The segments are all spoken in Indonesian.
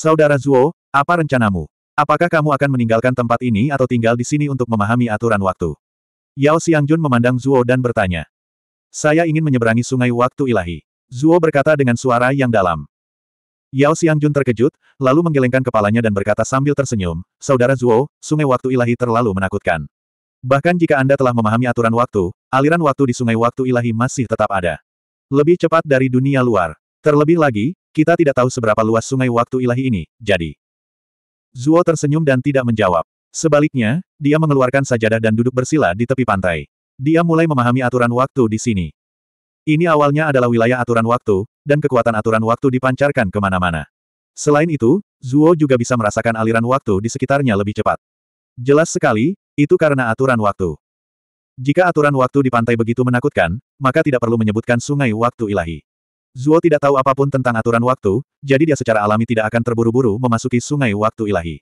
Saudara Zuo, apa rencanamu? Apakah kamu akan meninggalkan tempat ini atau tinggal di sini untuk memahami aturan waktu? Yao Xiangjun memandang Zuo dan bertanya. Saya ingin menyeberangi sungai waktu ilahi. Zuo berkata dengan suara yang dalam. Yao Xiangjun terkejut, lalu menggelengkan kepalanya dan berkata sambil tersenyum, Saudara Zuo, sungai waktu ilahi terlalu menakutkan. Bahkan jika Anda telah memahami aturan waktu, aliran waktu di sungai waktu ilahi masih tetap ada. Lebih cepat dari dunia luar. Terlebih lagi, kita tidak tahu seberapa luas sungai waktu ilahi ini, jadi. Zuo tersenyum dan tidak menjawab. Sebaliknya, dia mengeluarkan sajadah dan duduk bersila di tepi pantai. Dia mulai memahami aturan waktu di sini. Ini awalnya adalah wilayah aturan waktu, dan kekuatan aturan waktu dipancarkan kemana-mana. Selain itu, Zuo juga bisa merasakan aliran waktu di sekitarnya lebih cepat. Jelas sekali, itu karena aturan waktu. Jika aturan waktu di pantai begitu menakutkan, maka tidak perlu menyebutkan sungai waktu ilahi. Zuo tidak tahu apapun tentang aturan waktu, jadi dia secara alami tidak akan terburu-buru memasuki sungai waktu ilahi.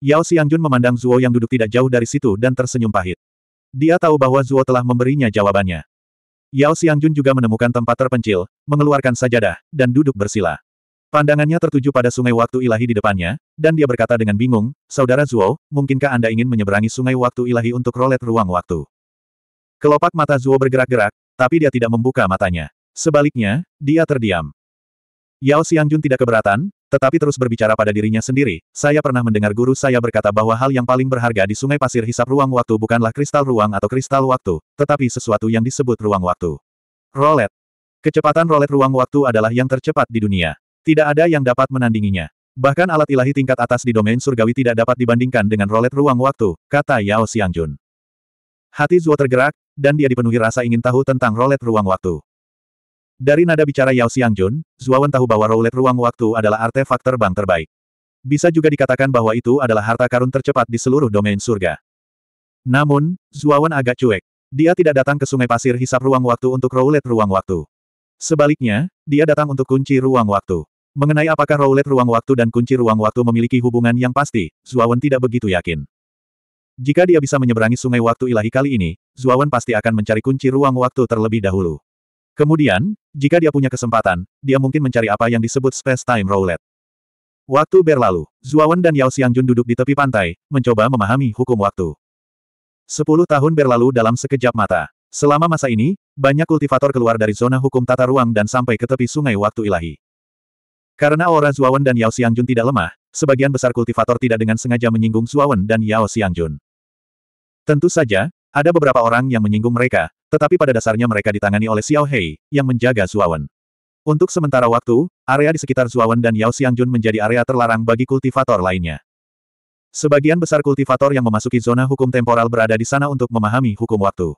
Yao Xiangjun memandang Zuo yang duduk tidak jauh dari situ dan tersenyum pahit. Dia tahu bahwa Zuo telah memberinya jawabannya. Yao Xiangjun juga menemukan tempat terpencil, mengeluarkan sajadah, dan duduk bersila. Pandangannya tertuju pada sungai waktu ilahi di depannya, dan dia berkata dengan bingung, Saudara Zuo, mungkinkah Anda ingin menyeberangi sungai waktu ilahi untuk rolet ruang waktu? Kelopak mata Zuo bergerak-gerak, tapi dia tidak membuka matanya. Sebaliknya, dia terdiam. Yao Xiangjun tidak keberatan, tetapi terus berbicara pada dirinya sendiri, saya pernah mendengar guru saya berkata bahwa hal yang paling berharga di sungai pasir hisap ruang waktu bukanlah kristal ruang atau kristal waktu, tetapi sesuatu yang disebut ruang waktu. Rolet. Kecepatan rolet ruang waktu adalah yang tercepat di dunia. Tidak ada yang dapat menandinginya. Bahkan alat ilahi tingkat atas di domain surgawi tidak dapat dibandingkan dengan rolet ruang waktu, kata Yao Xiangjun. Hati Zuo tergerak, dan dia dipenuhi rasa ingin tahu tentang rolet ruang waktu. Dari nada bicara Yao Xiangjun, Zuawan tahu bahwa roulette ruang waktu adalah artefak terbang terbaik. Bisa juga dikatakan bahwa itu adalah harta karun tercepat di seluruh domain surga. Namun, Zuawan agak cuek. Dia tidak datang ke sungai pasir hisap ruang waktu untuk roulette ruang waktu. Sebaliknya, dia datang untuk kunci ruang waktu. Mengenai apakah roulette ruang waktu dan kunci ruang waktu memiliki hubungan yang pasti, Zuawan tidak begitu yakin. Jika dia bisa menyeberangi sungai waktu ilahi kali ini, Zuawan pasti akan mencari kunci ruang waktu terlebih dahulu. Kemudian, jika dia punya kesempatan, dia mungkin mencari apa yang disebut space-time roulette. Waktu berlalu, Zuawan dan Yao Xiangjun duduk di tepi pantai, mencoba memahami hukum waktu. Sepuluh tahun berlalu dalam sekejap mata. Selama masa ini, banyak kultivator keluar dari zona hukum tata ruang dan sampai ke tepi sungai waktu ilahi. Karena aura Zuawan dan Yao Xiangjun tidak lemah, sebagian besar kultivator tidak dengan sengaja menyinggung Zuawan dan Yao Xiangjun. Tentu saja, ada beberapa orang yang menyinggung mereka, tetapi pada dasarnya mereka ditangani oleh Xiao Hei, yang menjaga Zuawan. Untuk sementara waktu, area di sekitar Zuawan dan Yao Xiangjun menjadi area terlarang bagi kultivator lainnya. Sebagian besar kultivator yang memasuki zona hukum temporal berada di sana untuk memahami hukum waktu.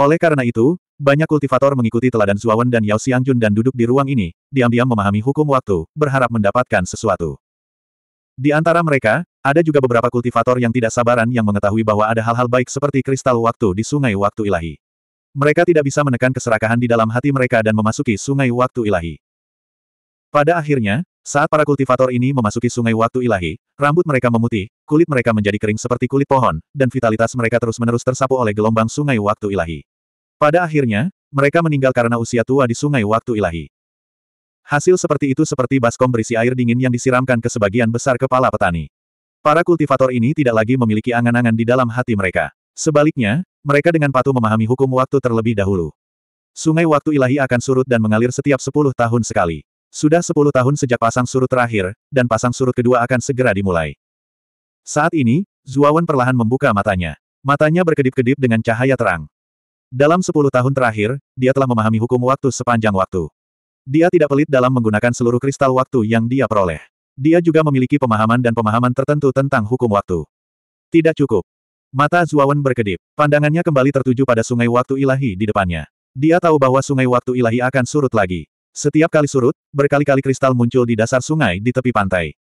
Oleh karena itu, banyak kultivator mengikuti teladan Zuawan dan Yao Xiangjun dan duduk di ruang ini, diam-diam memahami hukum waktu, berharap mendapatkan sesuatu. Di antara mereka, ada juga beberapa kultivator yang tidak sabaran yang mengetahui bahwa ada hal-hal baik seperti kristal waktu di sungai waktu ilahi. Mereka tidak bisa menekan keserakahan di dalam hati mereka dan memasuki sungai waktu ilahi. Pada akhirnya, saat para kultivator ini memasuki sungai waktu ilahi, rambut mereka memutih, kulit mereka menjadi kering seperti kulit pohon, dan vitalitas mereka terus-menerus tersapu oleh gelombang sungai waktu ilahi. Pada akhirnya, mereka meninggal karena usia tua di sungai waktu ilahi. Hasil seperti itu seperti baskom berisi air dingin yang disiramkan ke sebagian besar kepala petani. Para kultivator ini tidak lagi memiliki angan-angan di dalam hati mereka. Sebaliknya, mereka dengan patuh memahami hukum waktu terlebih dahulu. Sungai waktu ilahi akan surut dan mengalir setiap sepuluh tahun sekali. Sudah sepuluh tahun sejak pasang surut terakhir, dan pasang surut kedua akan segera dimulai. Saat ini, Zuawan perlahan membuka matanya. Matanya berkedip-kedip dengan cahaya terang. Dalam sepuluh tahun terakhir, dia telah memahami hukum waktu sepanjang waktu. Dia tidak pelit dalam menggunakan seluruh kristal waktu yang dia peroleh. Dia juga memiliki pemahaman dan pemahaman tertentu tentang hukum waktu. Tidak cukup, Mata Zuawan berkedip. Pandangannya kembali tertuju pada sungai waktu ilahi di depannya. Dia tahu bahwa sungai waktu ilahi akan surut lagi. Setiap kali surut, berkali-kali kristal muncul di dasar sungai di tepi pantai.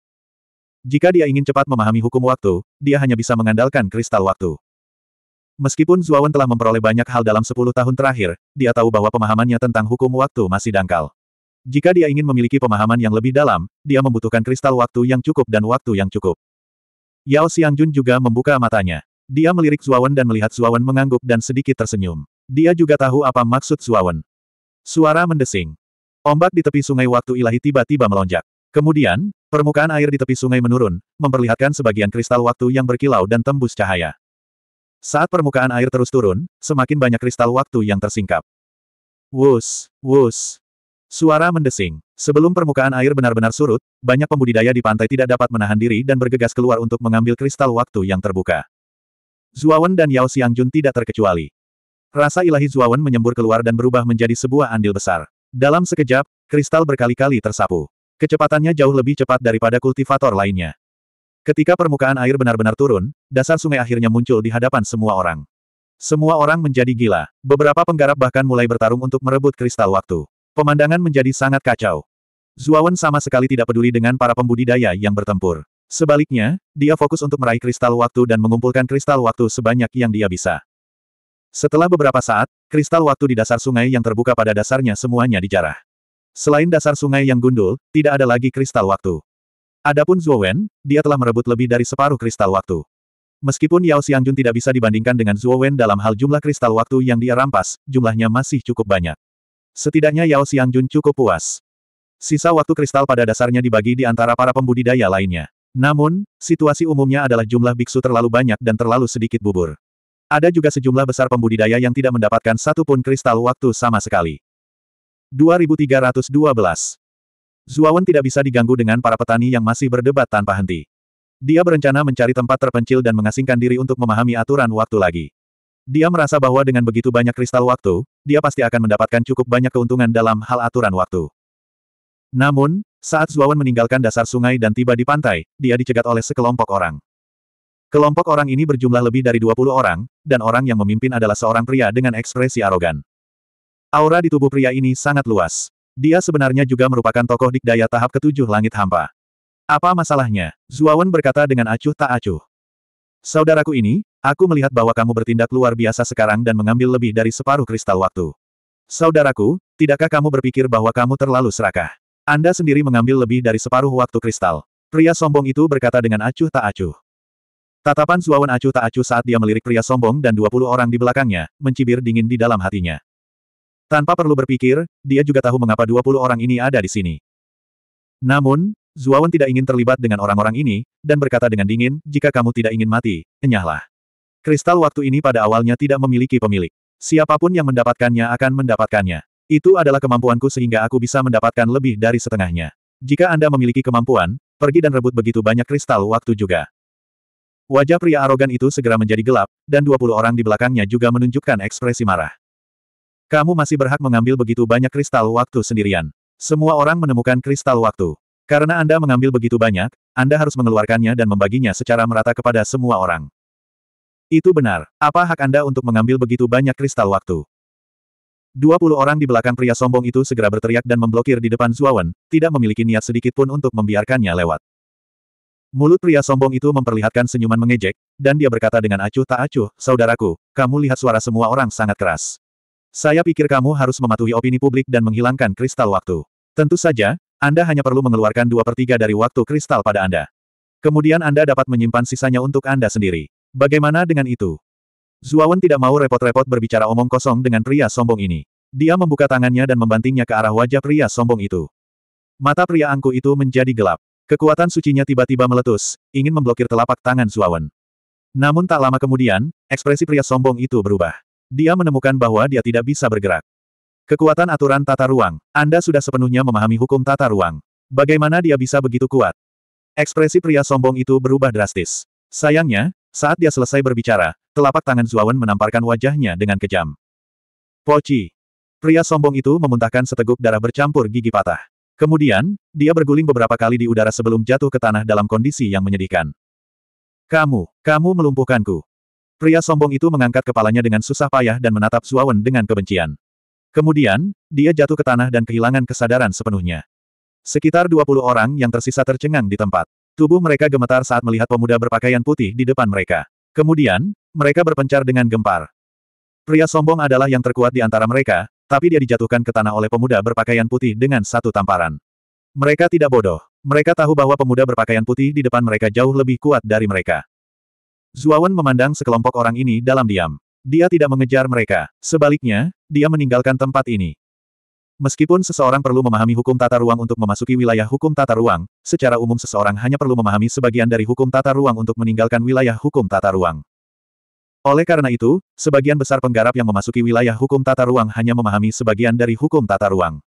Jika dia ingin cepat memahami hukum waktu, dia hanya bisa mengandalkan kristal waktu. Meskipun Zuawan telah memperoleh banyak hal dalam 10 tahun terakhir, dia tahu bahwa pemahamannya tentang hukum waktu masih dangkal. Jika dia ingin memiliki pemahaman yang lebih dalam, dia membutuhkan kristal waktu yang cukup dan waktu yang cukup. Yao Xiangjun juga membuka matanya. Dia melirik Zuawan dan melihat Zuawan mengangguk dan sedikit tersenyum. Dia juga tahu apa maksud Zuawan. Suara mendesing. Ombak di tepi sungai waktu ilahi tiba-tiba melonjak. Kemudian, permukaan air di tepi sungai menurun, memperlihatkan sebagian kristal waktu yang berkilau dan tembus cahaya. Saat permukaan air terus turun, semakin banyak kristal waktu yang tersingkap. Wus, wus. Suara mendesing. Sebelum permukaan air benar-benar surut, banyak pembudidaya di pantai tidak dapat menahan diri dan bergegas keluar untuk mengambil kristal waktu yang terbuka. Zuawan dan Yao Xiangjun tidak terkecuali. Rasa ilahi Zuawan menyembur keluar dan berubah menjadi sebuah andil besar. Dalam sekejap, kristal berkali-kali tersapu. Kecepatannya jauh lebih cepat daripada kultivator lainnya. Ketika permukaan air benar-benar turun, dasar sungai akhirnya muncul di hadapan semua orang. Semua orang menjadi gila. Beberapa penggarap bahkan mulai bertarung untuk merebut kristal waktu. Pemandangan menjadi sangat kacau. Zuawan sama sekali tidak peduli dengan para pembudidaya yang bertempur. Sebaliknya, dia fokus untuk meraih kristal waktu dan mengumpulkan kristal waktu sebanyak yang dia bisa. Setelah beberapa saat, kristal waktu di dasar sungai yang terbuka pada dasarnya semuanya dijarah. Selain dasar sungai yang gundul, tidak ada lagi kristal waktu. Adapun Zhuo Wen, dia telah merebut lebih dari separuh kristal waktu. Meskipun Yao Xiangjun tidak bisa dibandingkan dengan Zhuo Wen dalam hal jumlah kristal waktu yang dia rampas, jumlahnya masih cukup banyak. Setidaknya Yao Xiangjun cukup puas. Sisa waktu kristal pada dasarnya dibagi di antara para pembudidaya lainnya. Namun, situasi umumnya adalah jumlah biksu terlalu banyak dan terlalu sedikit bubur. Ada juga sejumlah besar pembudidaya yang tidak mendapatkan satu pun kristal waktu sama sekali. 2312 Zuawan tidak bisa diganggu dengan para petani yang masih berdebat tanpa henti. Dia berencana mencari tempat terpencil dan mengasingkan diri untuk memahami aturan waktu lagi. Dia merasa bahwa dengan begitu banyak kristal waktu, dia pasti akan mendapatkan cukup banyak keuntungan dalam hal aturan waktu. Namun, saat Zuawan meninggalkan dasar sungai dan tiba di pantai, dia dicegat oleh sekelompok orang. Kelompok orang ini berjumlah lebih dari 20 orang, dan orang yang memimpin adalah seorang pria dengan ekspresi arogan. Aura di tubuh pria ini sangat luas. Dia sebenarnya juga merupakan tokoh dikdaya tahap ketujuh langit hampa. Apa masalahnya? Zuawan berkata dengan acuh tak acuh. Saudaraku ini, aku melihat bahwa kamu bertindak luar biasa sekarang dan mengambil lebih dari separuh kristal waktu. Saudaraku, tidakkah kamu berpikir bahwa kamu terlalu serakah? Anda sendiri mengambil lebih dari separuh waktu kristal. Pria sombong itu berkata dengan acuh tak acuh. Tatapan Zuawan acuh tak acuh saat dia melirik pria sombong dan 20 orang di belakangnya, mencibir dingin di dalam hatinya. Tanpa perlu berpikir, dia juga tahu mengapa 20 orang ini ada di sini. Namun, Zuawan tidak ingin terlibat dengan orang-orang ini, dan berkata dengan dingin, jika kamu tidak ingin mati, enyahlah. Kristal waktu ini pada awalnya tidak memiliki pemilik. Siapapun yang mendapatkannya akan mendapatkannya. Itu adalah kemampuanku sehingga aku bisa mendapatkan lebih dari setengahnya. Jika Anda memiliki kemampuan, pergi dan rebut begitu banyak kristal waktu juga. Wajah pria arogan itu segera menjadi gelap, dan 20 orang di belakangnya juga menunjukkan ekspresi marah. Kamu masih berhak mengambil begitu banyak kristal waktu sendirian. Semua orang menemukan kristal waktu. Karena Anda mengambil begitu banyak, Anda harus mengeluarkannya dan membaginya secara merata kepada semua orang. Itu benar. Apa hak Anda untuk mengambil begitu banyak kristal waktu? Dua puluh orang di belakang pria sombong itu segera berteriak dan memblokir di depan Zuawan, tidak memiliki niat sedikit pun untuk membiarkannya lewat. Mulut pria sombong itu memperlihatkan senyuman mengejek, dan dia berkata dengan acuh tak acuh, Saudaraku, kamu lihat suara semua orang sangat keras. Saya pikir kamu harus mematuhi opini publik dan menghilangkan kristal waktu. Tentu saja, Anda hanya perlu mengeluarkan dua per tiga dari waktu kristal pada Anda. Kemudian Anda dapat menyimpan sisanya untuk Anda sendiri. Bagaimana dengan itu? Zuawan tidak mau repot-repot berbicara omong kosong dengan pria sombong ini. Dia membuka tangannya dan membantingnya ke arah wajah pria sombong itu. Mata pria angku itu menjadi gelap. Kekuatan sucinya tiba-tiba meletus, ingin memblokir telapak tangan Zuawan. Namun tak lama kemudian, ekspresi pria sombong itu berubah. Dia menemukan bahwa dia tidak bisa bergerak. Kekuatan aturan tata ruang, Anda sudah sepenuhnya memahami hukum tata ruang. Bagaimana dia bisa begitu kuat? Ekspresi pria sombong itu berubah drastis. Sayangnya, saat dia selesai berbicara, telapak tangan Zuawan menamparkan wajahnya dengan kejam. Poci. Pria sombong itu memuntahkan seteguk darah bercampur gigi patah. Kemudian, dia berguling beberapa kali di udara sebelum jatuh ke tanah dalam kondisi yang menyedihkan. Kamu, kamu melumpuhkanku. Pria sombong itu mengangkat kepalanya dengan susah payah dan menatap Zuawan dengan kebencian. Kemudian, dia jatuh ke tanah dan kehilangan kesadaran sepenuhnya. Sekitar 20 orang yang tersisa tercengang di tempat. Tubuh mereka gemetar saat melihat pemuda berpakaian putih di depan mereka. Kemudian, mereka berpencar dengan gempar. Pria sombong adalah yang terkuat di antara mereka, tapi dia dijatuhkan ke tanah oleh pemuda berpakaian putih dengan satu tamparan. Mereka tidak bodoh. Mereka tahu bahwa pemuda berpakaian putih di depan mereka jauh lebih kuat dari mereka. Zuawan memandang sekelompok orang ini dalam diam. Dia tidak mengejar mereka. Sebaliknya, dia meninggalkan tempat ini. Meskipun seseorang perlu memahami hukum tata ruang untuk memasuki wilayah hukum tata ruang, secara umum seseorang hanya perlu memahami sebagian dari hukum tata ruang untuk meninggalkan wilayah hukum tata ruang. Oleh karena itu, sebagian besar penggarap yang memasuki wilayah hukum tata ruang hanya memahami sebagian dari hukum tata ruang.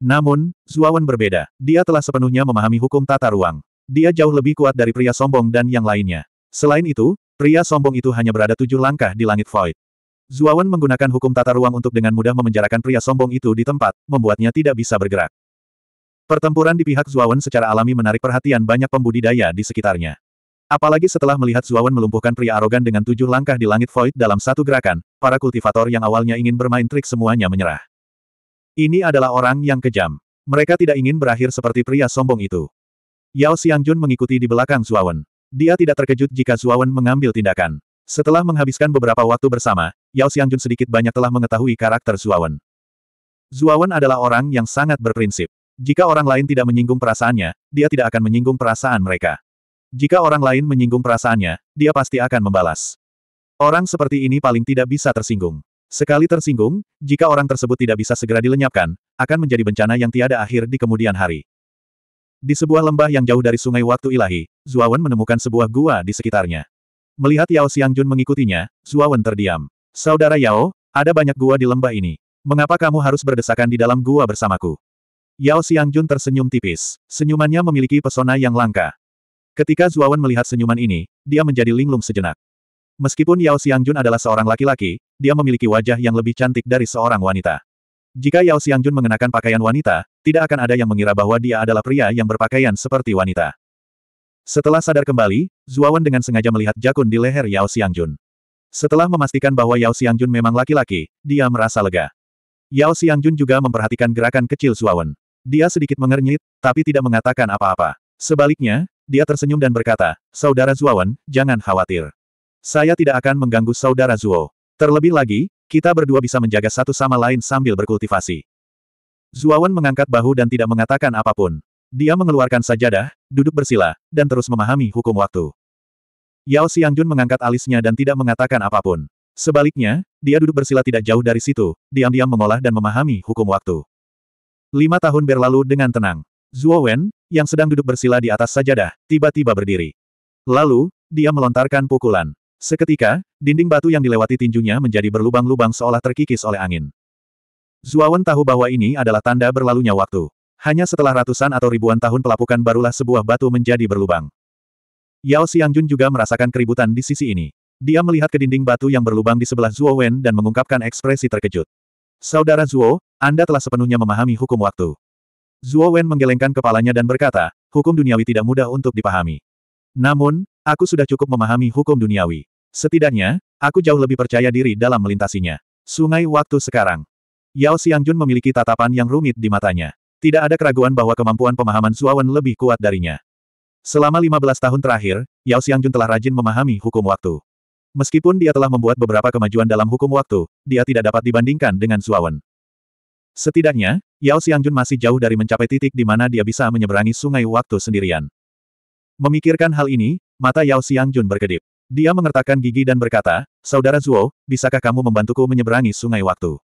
Namun, Zuawan berbeda. Dia telah sepenuhnya memahami hukum tata ruang. Dia jauh lebih kuat dari pria sombong dan yang lainnya. Selain itu, pria sombong itu hanya berada tujuh langkah di langit void. Zuawan menggunakan hukum tata ruang untuk dengan mudah memenjarakan pria sombong itu di tempat, membuatnya tidak bisa bergerak. Pertempuran di pihak Zuawan secara alami menarik perhatian banyak pembudidaya di sekitarnya. Apalagi setelah melihat Zuawan melumpuhkan pria arogan dengan tujuh langkah di langit void dalam satu gerakan, para kultivator yang awalnya ingin bermain trik semuanya menyerah. Ini adalah orang yang kejam. Mereka tidak ingin berakhir seperti pria sombong itu. Yao Xiangjun mengikuti di belakang Zuawan. Dia tidak terkejut jika Zuawan mengambil tindakan. Setelah menghabiskan beberapa waktu bersama, Yao Xiangjun sedikit banyak telah mengetahui karakter Zuawan. Zuawan adalah orang yang sangat berprinsip. Jika orang lain tidak menyinggung perasaannya, dia tidak akan menyinggung perasaan mereka. Jika orang lain menyinggung perasaannya, dia pasti akan membalas. Orang seperti ini paling tidak bisa tersinggung. Sekali tersinggung, jika orang tersebut tidak bisa segera dilenyapkan, akan menjadi bencana yang tiada akhir di kemudian hari. Di sebuah lembah yang jauh dari sungai waktu ilahi, Zuawan menemukan sebuah gua di sekitarnya. Melihat Yao Xiangjun mengikutinya, Zuawan terdiam. Saudara Yao, ada banyak gua di lembah ini. Mengapa kamu harus berdesakan di dalam gua bersamaku? Yao Xiangjun tersenyum tipis. Senyumannya memiliki pesona yang langka. Ketika Zuawan melihat senyuman ini, dia menjadi linglung sejenak. Meskipun Yao Xiangjun adalah seorang laki-laki, dia memiliki wajah yang lebih cantik dari seorang wanita. Jika Yao Xiangjun mengenakan pakaian wanita, tidak akan ada yang mengira bahwa dia adalah pria yang berpakaian seperti wanita. Setelah sadar kembali, Zuawan dengan sengaja melihat jakun di leher Yao Xiangjun. Setelah memastikan bahwa Yao Xiangjun memang laki-laki, dia merasa lega. Yao Xiangjun juga memperhatikan gerakan kecil Zuawan. Dia sedikit mengernyit, tapi tidak mengatakan apa-apa. Sebaliknya, dia tersenyum dan berkata, Saudara Zuawan, jangan khawatir. Saya tidak akan mengganggu Saudara Zuo. Terlebih lagi, kita berdua bisa menjaga satu sama lain sambil berkultivasi. Zuawan mengangkat bahu dan tidak mengatakan apapun. Dia mengeluarkan sajadah, duduk bersila, dan terus memahami hukum waktu. Yao Xiangjun mengangkat alisnya dan tidak mengatakan apapun. Sebaliknya, dia duduk bersila tidak jauh dari situ, diam-diam mengolah dan memahami hukum waktu. Lima tahun berlalu dengan tenang. Zhuo Wen, yang sedang duduk bersila di atas sajadah, tiba-tiba berdiri. Lalu, dia melontarkan pukulan. Seketika, dinding batu yang dilewati tinjunya menjadi berlubang-lubang seolah terkikis oleh angin. Wen tahu bahwa ini adalah tanda berlalunya waktu. Hanya setelah ratusan atau ribuan tahun pelapukan barulah sebuah batu menjadi berlubang. Yao Xiangjun juga merasakan keributan di sisi ini. Dia melihat ke dinding batu yang berlubang di sebelah Zuo Wen dan mengungkapkan ekspresi terkejut. Saudara Zuo, Anda telah sepenuhnya memahami hukum waktu. Zuo Wen menggelengkan kepalanya dan berkata, hukum duniawi tidak mudah untuk dipahami. Namun, aku sudah cukup memahami hukum duniawi. Setidaknya, aku jauh lebih percaya diri dalam melintasinya. Sungai Waktu Sekarang. Yao Xiangjun memiliki tatapan yang rumit di matanya. Tidak ada keraguan bahwa kemampuan pemahaman Suawan lebih kuat darinya. Selama 15 tahun terakhir, Yao Xiangjun telah rajin memahami hukum waktu. Meskipun dia telah membuat beberapa kemajuan dalam hukum waktu, dia tidak dapat dibandingkan dengan Suawan. Setidaknya, Yao Xiangjun masih jauh dari mencapai titik di mana dia bisa menyeberangi sungai waktu sendirian. Memikirkan hal ini, mata Yao Xiangjun berkedip. Dia mengertakkan gigi dan berkata, Saudara Zuo, bisakah kamu membantuku menyeberangi sungai waktu?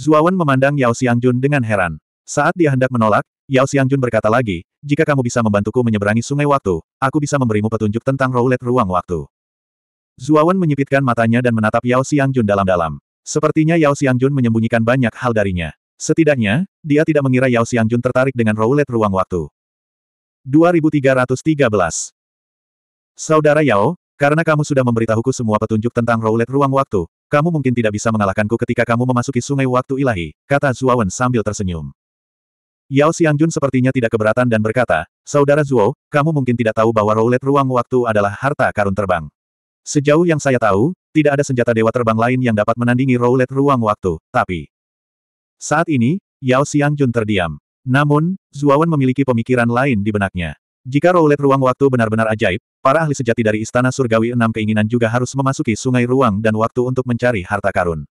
Zuawan memandang Yao Xiangjun dengan heran. Saat dia hendak menolak, Yao Xiangjun berkata lagi, jika kamu bisa membantuku menyeberangi sungai waktu, aku bisa memberimu petunjuk tentang roulette ruang waktu. Zuawan menyipitkan matanya dan menatap Yao Xiangjun dalam-dalam. Sepertinya Yao Xiangjun menyembunyikan banyak hal darinya. Setidaknya, dia tidak mengira Yao Xiangjun tertarik dengan roulette ruang waktu. 2313 Saudara Yao, karena kamu sudah memberitahuku semua petunjuk tentang roulette ruang waktu, kamu mungkin tidak bisa mengalahkanku ketika kamu memasuki sungai waktu ilahi, kata Zuawan sambil tersenyum. Yao Xiangjun sepertinya tidak keberatan dan berkata, Saudara Zuo, kamu mungkin tidak tahu bahwa roulette ruang waktu adalah harta karun terbang. Sejauh yang saya tahu, tidak ada senjata dewa terbang lain yang dapat menandingi roulette ruang waktu, tapi... Saat ini, Yao Xiangjun terdiam. Namun, Wen memiliki pemikiran lain di benaknya. Jika roulette ruang waktu benar-benar ajaib, para ahli sejati dari Istana Surgawi Enam Keinginan juga harus memasuki sungai ruang dan waktu untuk mencari harta karun.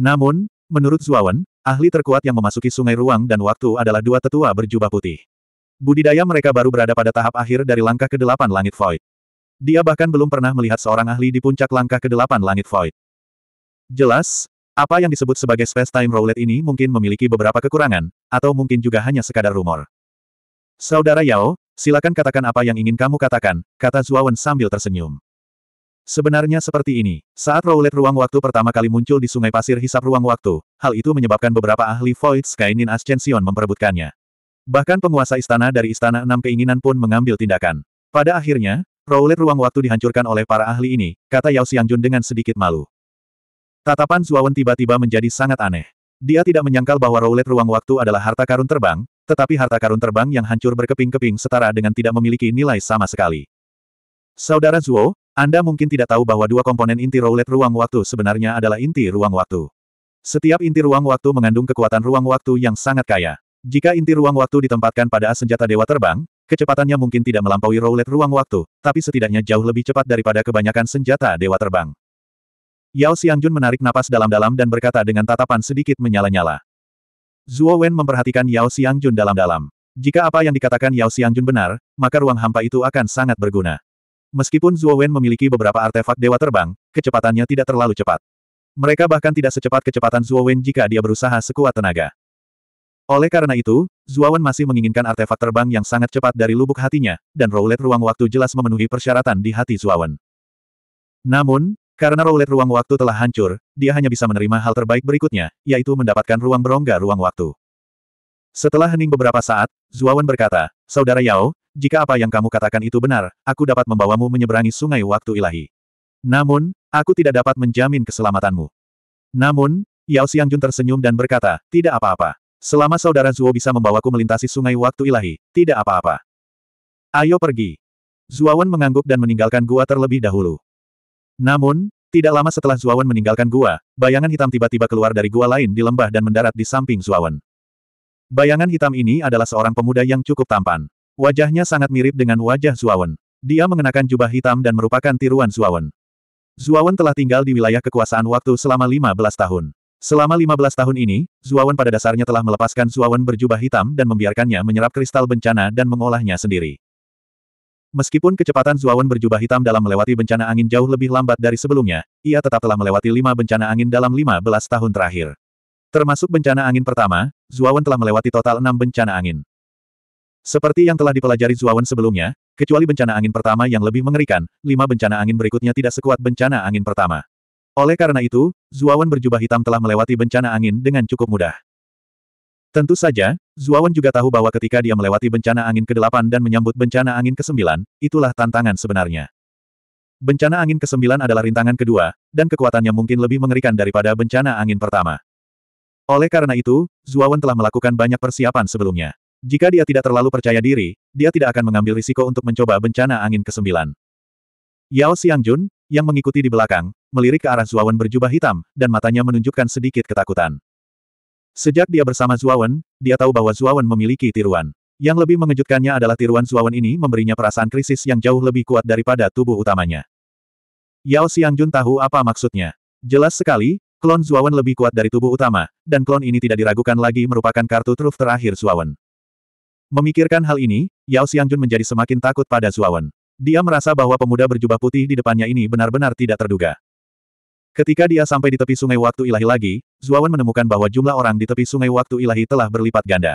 Namun, menurut Zuawan, Ahli terkuat yang memasuki sungai ruang dan waktu adalah dua tetua berjubah putih. Budidaya mereka baru berada pada tahap akhir dari langkah ke-8 langit void. Dia bahkan belum pernah melihat seorang ahli di puncak langkah ke-8 langit void. Jelas, apa yang disebut sebagai space-time roulette ini mungkin memiliki beberapa kekurangan, atau mungkin juga hanya sekadar rumor. Saudara Yao, silakan katakan apa yang ingin kamu katakan, kata Zuawan sambil tersenyum. Sebenarnya seperti ini, saat roulette ruang waktu pertama kali muncul di sungai pasir hisap ruang waktu, hal itu menyebabkan beberapa ahli Void Sky Nin Ascension memperebutkannya. Bahkan penguasa istana dari Istana Enam Keinginan pun mengambil tindakan. Pada akhirnya, roulette ruang waktu dihancurkan oleh para ahli ini, kata Yao Xiangjun dengan sedikit malu. Tatapan Zuawan tiba-tiba menjadi sangat aneh. Dia tidak menyangkal bahwa roulette ruang waktu adalah harta karun terbang, tetapi harta karun terbang yang hancur berkeping-keping setara dengan tidak memiliki nilai sama sekali. Saudara Zuo, anda mungkin tidak tahu bahwa dua komponen inti roulette ruang waktu sebenarnya adalah inti ruang waktu. Setiap inti ruang waktu mengandung kekuatan ruang waktu yang sangat kaya. Jika inti ruang waktu ditempatkan pada as senjata dewa terbang, kecepatannya mungkin tidak melampaui roulette ruang waktu, tapi setidaknya jauh lebih cepat daripada kebanyakan senjata dewa terbang. Yao Xiangjun menarik napas dalam-dalam dan berkata dengan tatapan sedikit menyala-nyala. Zuo Wen memperhatikan Yao Xiangjun dalam-dalam. Jika apa yang dikatakan Yao Xiangjun benar, maka ruang hampa itu akan sangat berguna. Meskipun Zhuo Wen memiliki beberapa artefak dewa terbang, kecepatannya tidak terlalu cepat. Mereka bahkan tidak secepat kecepatan Zhuo Wen jika dia berusaha sekuat tenaga. Oleh karena itu, Zhuo Wen masih menginginkan artefak terbang yang sangat cepat dari lubuk hatinya, dan roulette ruang waktu jelas memenuhi persyaratan di hati Zhuo Wen. Namun, karena roulette ruang waktu telah hancur, dia hanya bisa menerima hal terbaik berikutnya, yaitu mendapatkan ruang berongga ruang waktu. Setelah hening beberapa saat, Zhuo Wen berkata, Saudara Yao, jika apa yang kamu katakan itu benar, aku dapat membawamu menyeberangi sungai waktu ilahi. Namun, aku tidak dapat menjamin keselamatanmu. Namun, Yao Xiangjun tersenyum dan berkata, tidak apa-apa. Selama saudara Zuo bisa membawaku melintasi sungai waktu ilahi, tidak apa-apa. Ayo pergi. Zuawan mengangguk dan meninggalkan gua terlebih dahulu. Namun, tidak lama setelah Zuawan meninggalkan gua, bayangan hitam tiba-tiba keluar dari gua lain di lembah dan mendarat di samping Zuawan. Bayangan hitam ini adalah seorang pemuda yang cukup tampan. Wajahnya sangat mirip dengan wajah Zuawan. Dia mengenakan jubah hitam dan merupakan tiruan Zuawan. Zuawan telah tinggal di wilayah kekuasaan waktu selama 15 tahun. Selama 15 tahun ini, Zuawan pada dasarnya telah melepaskan Zuawan berjubah hitam dan membiarkannya menyerap kristal bencana dan mengolahnya sendiri. Meskipun kecepatan Zuawan berjubah hitam dalam melewati bencana angin jauh lebih lambat dari sebelumnya, ia tetap telah melewati lima bencana angin dalam 15 tahun terakhir. Termasuk bencana angin pertama, Zuawan telah melewati total enam bencana angin. Seperti yang telah dipelajari Zuawan sebelumnya, kecuali bencana angin pertama yang lebih mengerikan, lima bencana angin berikutnya tidak sekuat bencana angin pertama. Oleh karena itu, Zuawan berjubah hitam telah melewati bencana angin dengan cukup mudah. Tentu saja, Zuawan juga tahu bahwa ketika dia melewati bencana angin ke-8 dan menyambut bencana angin ke-9, itulah tantangan sebenarnya. Bencana angin ke-9 adalah rintangan kedua, dan kekuatannya mungkin lebih mengerikan daripada bencana angin pertama. Oleh karena itu, Zuawan telah melakukan banyak persiapan sebelumnya. Jika dia tidak terlalu percaya diri, dia tidak akan mengambil risiko untuk mencoba bencana angin ke-9. Yao Xiangjun, yang mengikuti di belakang, melirik ke arah Zuawan berjubah hitam, dan matanya menunjukkan sedikit ketakutan. Sejak dia bersama Zuawan, dia tahu bahwa Zuawan memiliki tiruan. Yang lebih mengejutkannya adalah tiruan Zuawan ini memberinya perasaan krisis yang jauh lebih kuat daripada tubuh utamanya. Yao Xiangjun tahu apa maksudnya. Jelas sekali, klon Zuawan lebih kuat dari tubuh utama, dan klon ini tidak diragukan lagi merupakan kartu truf terakhir Zuawan. Memikirkan hal ini, Yao Xiangjun menjadi semakin takut pada Zuawan. Dia merasa bahwa pemuda berjubah putih di depannya ini benar-benar tidak terduga. Ketika dia sampai di tepi sungai waktu ilahi lagi, Zuawan menemukan bahwa jumlah orang di tepi sungai waktu ilahi telah berlipat ganda.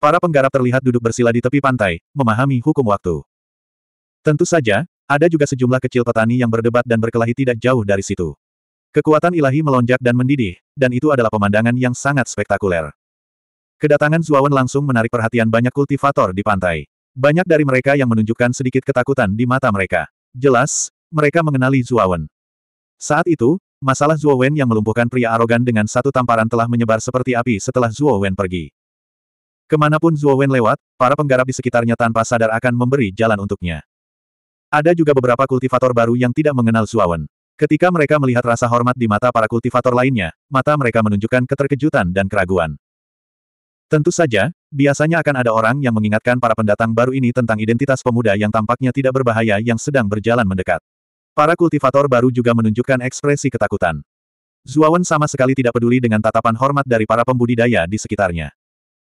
Para penggarap terlihat duduk bersila di tepi pantai, memahami hukum waktu. Tentu saja, ada juga sejumlah kecil petani yang berdebat dan berkelahi tidak jauh dari situ. Kekuatan ilahi melonjak dan mendidih, dan itu adalah pemandangan yang sangat spektakuler. Kedatangan Zuawan langsung menarik perhatian banyak kultivator di pantai. Banyak dari mereka yang menunjukkan sedikit ketakutan di mata mereka. Jelas, mereka mengenali Zuawan. Saat itu, masalah Zuawan yang melumpuhkan pria arogan dengan satu tamparan telah menyebar seperti api setelah Zuawan pergi. Kemanapun Zuawan lewat, para penggarap di sekitarnya tanpa sadar akan memberi jalan untuknya. Ada juga beberapa kultivator baru yang tidak mengenal Zuawan. Ketika mereka melihat rasa hormat di mata para kultivator lainnya, mata mereka menunjukkan keterkejutan dan keraguan. Tentu saja, biasanya akan ada orang yang mengingatkan para pendatang baru ini tentang identitas pemuda yang tampaknya tidak berbahaya yang sedang berjalan mendekat. Para kultivator baru juga menunjukkan ekspresi ketakutan. Zuawan sama sekali tidak peduli dengan tatapan hormat dari para pembudidaya di sekitarnya.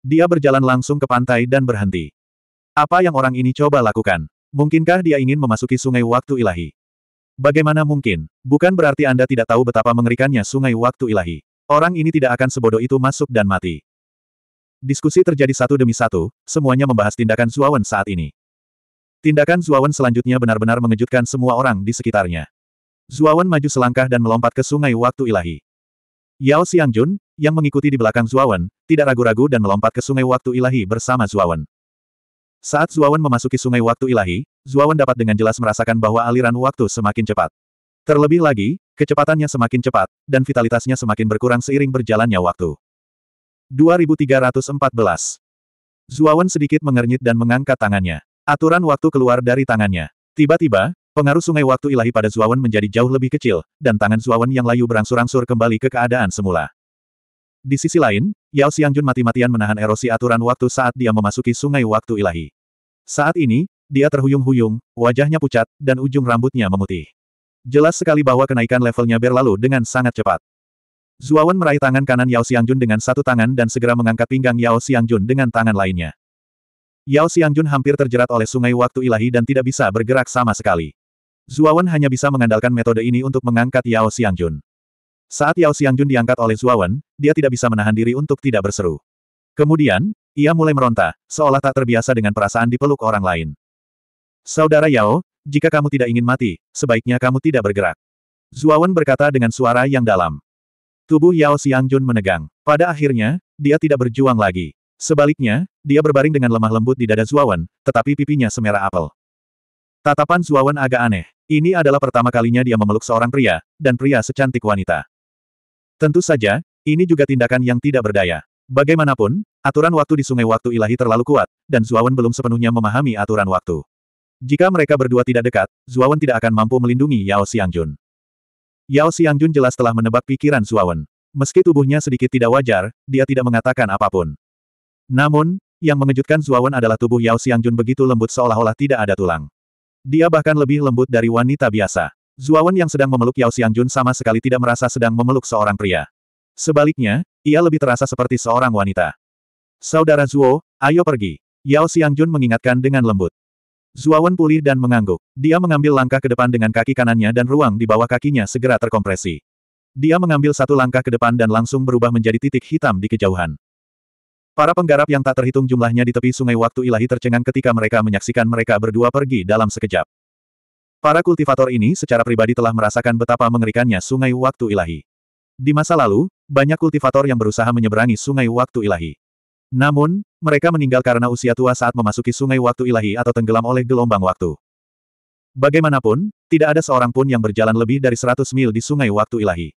Dia berjalan langsung ke pantai dan berhenti. Apa yang orang ini coba lakukan? Mungkinkah dia ingin memasuki sungai waktu ilahi? Bagaimana mungkin? Bukan berarti Anda tidak tahu betapa mengerikannya sungai waktu ilahi. Orang ini tidak akan sebodoh itu masuk dan mati. Diskusi terjadi satu demi satu, semuanya membahas tindakan Zuawan saat ini. Tindakan Zuawan selanjutnya benar-benar mengejutkan semua orang di sekitarnya. Zuawan maju selangkah dan melompat ke sungai waktu ilahi. Yao Xiangjun, yang mengikuti di belakang Zuawan, tidak ragu-ragu dan melompat ke sungai waktu ilahi bersama Zuawan. Saat Zuawan memasuki sungai waktu ilahi, Zuawan dapat dengan jelas merasakan bahwa aliran waktu semakin cepat. Terlebih lagi, kecepatannya semakin cepat, dan vitalitasnya semakin berkurang seiring berjalannya waktu. 2314. Zuawan sedikit mengernyit dan mengangkat tangannya. Aturan waktu keluar dari tangannya. Tiba-tiba, pengaruh sungai waktu ilahi pada Zuawan menjadi jauh lebih kecil, dan tangan Zuawan yang layu berangsur-angsur kembali ke keadaan semula. Di sisi lain, Yao Xiangjun mati-matian menahan erosi aturan waktu saat dia memasuki sungai waktu ilahi. Saat ini, dia terhuyung-huyung, wajahnya pucat, dan ujung rambutnya memutih. Jelas sekali bahwa kenaikan levelnya berlalu dengan sangat cepat. Zuawan meraih tangan kanan Yao Xiangjun dengan satu tangan dan segera mengangkat pinggang Yao Xiangjun dengan tangan lainnya. Yao Xiangjun hampir terjerat oleh sungai waktu ilahi dan tidak bisa bergerak sama sekali. Zuawan hanya bisa mengandalkan metode ini untuk mengangkat Yao Xiangjun. Saat Yao Xiangjun diangkat oleh Zuawan, dia tidak bisa menahan diri untuk tidak berseru. Kemudian, ia mulai meronta, seolah tak terbiasa dengan perasaan dipeluk orang lain. Saudara Yao, jika kamu tidak ingin mati, sebaiknya kamu tidak bergerak. Zuawan berkata dengan suara yang dalam. Tubuh Yao Xiangjun menegang. Pada akhirnya, dia tidak berjuang lagi. Sebaliknya, dia berbaring dengan lemah lembut di dada Zuawan, tetapi pipinya semerah apel. Tatapan Zuawan agak aneh. Ini adalah pertama kalinya dia memeluk seorang pria, dan pria secantik wanita. Tentu saja, ini juga tindakan yang tidak berdaya. Bagaimanapun, aturan waktu di sungai waktu ilahi terlalu kuat, dan Zuawan belum sepenuhnya memahami aturan waktu. Jika mereka berdua tidak dekat, Zuawan tidak akan mampu melindungi Yao Xiangjun. Yao Xiangjun jelas telah menebak pikiran Suawen. Meski tubuhnya sedikit tidak wajar, dia tidak mengatakan apapun. Namun, yang mengejutkan Zuawan adalah tubuh Yao Xiangjun begitu lembut seolah-olah tidak ada tulang. Dia bahkan lebih lembut dari wanita biasa. Zuawan yang sedang memeluk Yao Xiangjun sama sekali tidak merasa sedang memeluk seorang pria. Sebaliknya, ia lebih terasa seperti seorang wanita. Saudara Zuo, ayo pergi. Yao Xiangjun mengingatkan dengan lembut. Zuawan pulih dan mengangguk. Dia mengambil langkah ke depan dengan kaki kanannya dan ruang di bawah kakinya segera terkompresi. Dia mengambil satu langkah ke depan dan langsung berubah menjadi titik hitam di kejauhan. Para penggarap yang tak terhitung jumlahnya di tepi sungai waktu ilahi tercengang ketika mereka menyaksikan mereka berdua pergi dalam sekejap. Para kultivator ini secara pribadi telah merasakan betapa mengerikannya sungai waktu ilahi. Di masa lalu, banyak kultivator yang berusaha menyeberangi sungai waktu ilahi. Namun, mereka meninggal karena usia tua saat memasuki sungai waktu ilahi atau tenggelam oleh gelombang waktu. Bagaimanapun, tidak ada seorang pun yang berjalan lebih dari 100 mil di sungai waktu ilahi.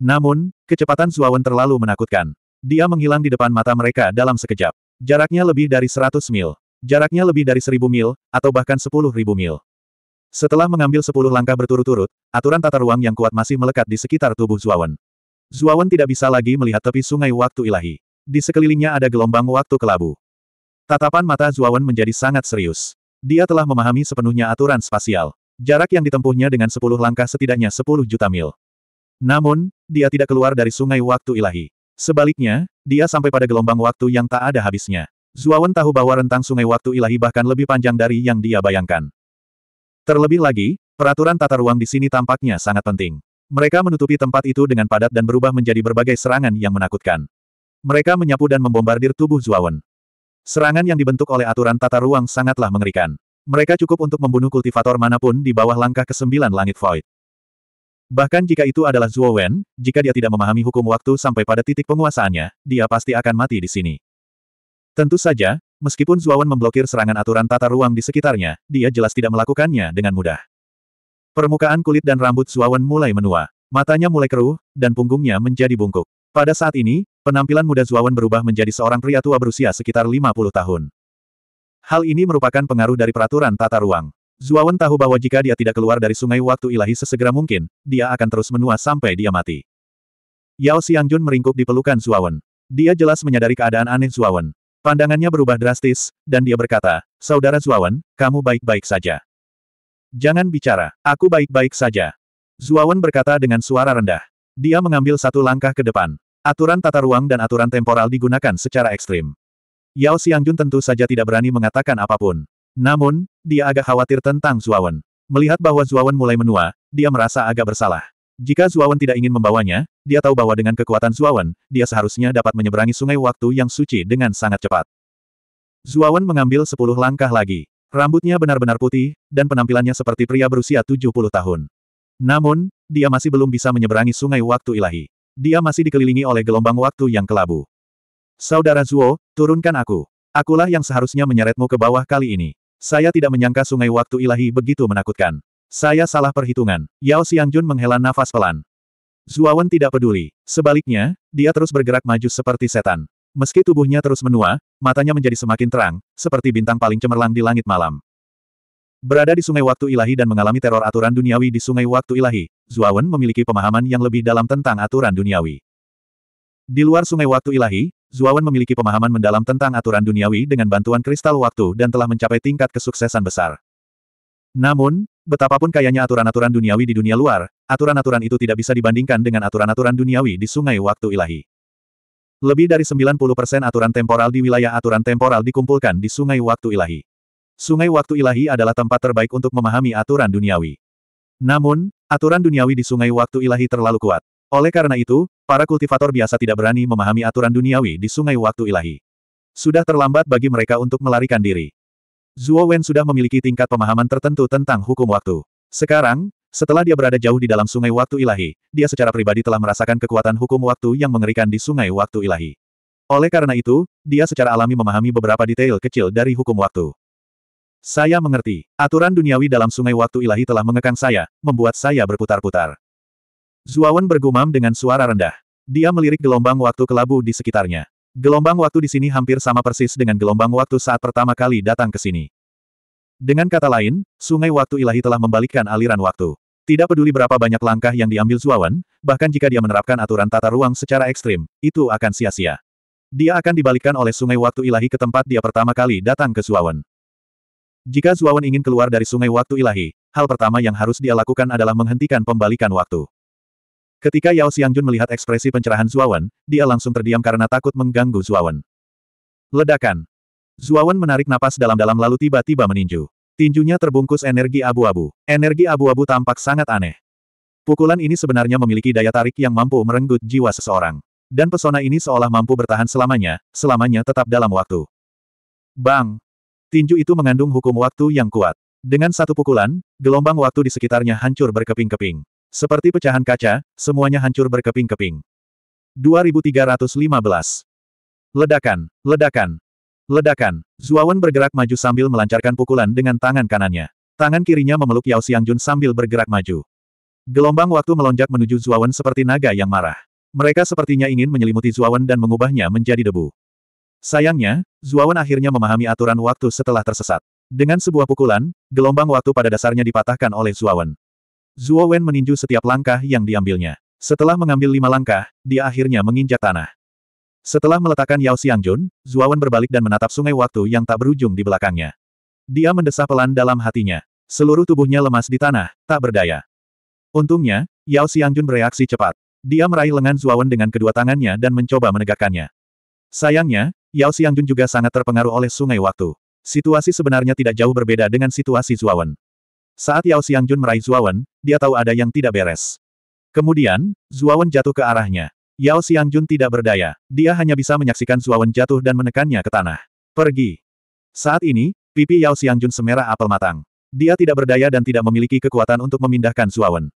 Namun, kecepatan Zuawan terlalu menakutkan. Dia menghilang di depan mata mereka dalam sekejap. Jaraknya lebih dari 100 mil. Jaraknya lebih dari 1000 mil, atau bahkan 10.000 mil. Setelah mengambil 10 langkah berturut-turut, aturan tata ruang yang kuat masih melekat di sekitar tubuh Zuawan. Zuawan tidak bisa lagi melihat tepi sungai waktu ilahi. Di sekelilingnya ada gelombang waktu kelabu. Tatapan mata Zuawan menjadi sangat serius. Dia telah memahami sepenuhnya aturan spasial. Jarak yang ditempuhnya dengan sepuluh langkah setidaknya sepuluh juta mil. Namun, dia tidak keluar dari sungai waktu ilahi. Sebaliknya, dia sampai pada gelombang waktu yang tak ada habisnya. Zuawan tahu bahwa rentang sungai waktu ilahi bahkan lebih panjang dari yang dia bayangkan. Terlebih lagi, peraturan tata ruang di sini tampaknya sangat penting. Mereka menutupi tempat itu dengan padat dan berubah menjadi berbagai serangan yang menakutkan. Mereka menyapu dan membombardir tubuh Zuawan. Serangan yang dibentuk oleh aturan tata ruang sangatlah mengerikan. Mereka cukup untuk membunuh kultivator manapun di bawah langkah kesembilan langit void. Bahkan jika itu adalah Zuo Wen, jika dia tidak memahami hukum waktu sampai pada titik penguasaannya, dia pasti akan mati di sini. Tentu saja, meskipun Zuawan memblokir serangan aturan tata ruang di sekitarnya, dia jelas tidak melakukannya dengan mudah. Permukaan kulit dan rambut Zuawan mulai menua, matanya mulai keruh, dan punggungnya menjadi bungkuk. Pada saat ini, penampilan muda Zuawan berubah menjadi seorang pria tua berusia sekitar 50 tahun. Hal ini merupakan pengaruh dari peraturan tata ruang. Zuawan tahu bahwa jika dia tidak keluar dari sungai waktu ilahi sesegera mungkin, dia akan terus menua sampai dia mati. Yao Xiangjun meringkuk di pelukan Zuawan. Dia jelas menyadari keadaan aneh Zuawan. Pandangannya berubah drastis, dan dia berkata, Saudara Zuawan, kamu baik-baik saja. Jangan bicara, aku baik-baik saja. Zuawan berkata dengan suara rendah. Dia mengambil satu langkah ke depan. Aturan tata ruang dan aturan temporal digunakan secara ekstrim. Yao Xiangjun tentu saja tidak berani mengatakan apapun. Namun, dia agak khawatir tentang Zuawan. Melihat bahwa Zuawan mulai menua, dia merasa agak bersalah. Jika Zuawan tidak ingin membawanya, dia tahu bahwa dengan kekuatan Zuawan, dia seharusnya dapat menyeberangi sungai waktu yang suci dengan sangat cepat. Zuawan mengambil sepuluh langkah lagi. Rambutnya benar-benar putih, dan penampilannya seperti pria berusia 70 tahun. Namun, dia masih belum bisa menyeberangi sungai waktu ilahi. Dia masih dikelilingi oleh gelombang waktu yang kelabu. Saudara Zuo, turunkan aku. Akulah yang seharusnya menyeretmu ke bawah kali ini. Saya tidak menyangka sungai waktu ilahi begitu menakutkan. Saya salah perhitungan. Yao Xiangjun menghela nafas pelan. Zuawan tidak peduli. Sebaliknya, dia terus bergerak maju seperti setan. Meski tubuhnya terus menua, matanya menjadi semakin terang, seperti bintang paling cemerlang di langit malam. Berada di Sungai Waktu Ilahi dan mengalami teror aturan duniawi di Sungai Waktu Ilahi, Zuawan memiliki pemahaman yang lebih dalam tentang aturan duniawi. Di luar Sungai Waktu Ilahi, Zuawan memiliki pemahaman mendalam tentang aturan duniawi dengan bantuan kristal waktu dan telah mencapai tingkat kesuksesan besar. Namun, betapapun kayanya aturan-aturan duniawi di dunia luar, aturan-aturan itu tidak bisa dibandingkan dengan aturan-aturan duniawi di Sungai Waktu Ilahi. Lebih dari 90% aturan temporal di wilayah aturan temporal dikumpulkan di Sungai Waktu Ilahi. Sungai Waktu Ilahi adalah tempat terbaik untuk memahami aturan duniawi. Namun, aturan duniawi di Sungai Waktu Ilahi terlalu kuat. Oleh karena itu, para kultivator biasa tidak berani memahami aturan duniawi di Sungai Waktu Ilahi. Sudah terlambat bagi mereka untuk melarikan diri. Zuo Wen sudah memiliki tingkat pemahaman tertentu tentang hukum waktu. Sekarang, setelah dia berada jauh di dalam Sungai Waktu Ilahi, dia secara pribadi telah merasakan kekuatan hukum waktu yang mengerikan di Sungai Waktu Ilahi. Oleh karena itu, dia secara alami memahami beberapa detail kecil dari hukum waktu. Saya mengerti, aturan duniawi dalam sungai waktu ilahi telah mengekang saya, membuat saya berputar-putar. Zuawan bergumam dengan suara rendah. Dia melirik gelombang waktu kelabu di sekitarnya. Gelombang waktu di sini hampir sama persis dengan gelombang waktu saat pertama kali datang ke sini. Dengan kata lain, sungai waktu ilahi telah membalikkan aliran waktu. Tidak peduli berapa banyak langkah yang diambil Zuawan, bahkan jika dia menerapkan aturan tata ruang secara ekstrim, itu akan sia-sia. Dia akan dibalikkan oleh sungai waktu ilahi ke tempat dia pertama kali datang ke Zuawan. Jika Zuawan ingin keluar dari sungai waktu ilahi, hal pertama yang harus dia lakukan adalah menghentikan pembalikan waktu. Ketika Yao Xiangjun melihat ekspresi pencerahan Zuawan, dia langsung terdiam karena takut mengganggu Zuawan. Ledakan. Zuawan menarik napas dalam-dalam lalu tiba-tiba meninju. Tinjunya terbungkus energi abu-abu. Energi abu-abu tampak sangat aneh. Pukulan ini sebenarnya memiliki daya tarik yang mampu merenggut jiwa seseorang. Dan pesona ini seolah mampu bertahan selamanya, selamanya tetap dalam waktu. Bang! Tinju itu mengandung hukum waktu yang kuat. Dengan satu pukulan, gelombang waktu di sekitarnya hancur berkeping-keping. Seperti pecahan kaca, semuanya hancur berkeping-keping. 2315. Ledakan, ledakan, ledakan. Zuawan bergerak maju sambil melancarkan pukulan dengan tangan kanannya. Tangan kirinya memeluk Yao Xiangjun sambil bergerak maju. Gelombang waktu melonjak menuju Zuawan seperti naga yang marah. Mereka sepertinya ingin menyelimuti Zuawan dan mengubahnya menjadi debu. Sayangnya, Zuawan akhirnya memahami aturan waktu setelah tersesat. Dengan sebuah pukulan, gelombang waktu pada dasarnya dipatahkan oleh Zuawan. Zuawan meninju setiap langkah yang diambilnya. Setelah mengambil lima langkah, dia akhirnya menginjak tanah. Setelah meletakkan Yao Xiangjun, Zuawan berbalik dan menatap sungai waktu yang tak berujung di belakangnya. Dia mendesah pelan dalam hatinya. Seluruh tubuhnya lemas di tanah, tak berdaya. Untungnya, Yao Xiangjun bereaksi cepat. Dia meraih lengan Zuawan dengan kedua tangannya dan mencoba menegakkannya. Sayangnya, Yao Xiangjun juga sangat terpengaruh oleh sungai waktu. Situasi sebenarnya tidak jauh berbeda dengan situasi Zuawan. Saat Yao Xiangjun meraih Zuawan, dia tahu ada yang tidak beres. Kemudian, Zuawan jatuh ke arahnya. Yao Xiangjun tidak berdaya. Dia hanya bisa menyaksikan Zuawan jatuh dan menekannya ke tanah. Pergi. Saat ini, pipi Yao Xiangjun semerah apel matang. Dia tidak berdaya dan tidak memiliki kekuatan untuk memindahkan Zuawan.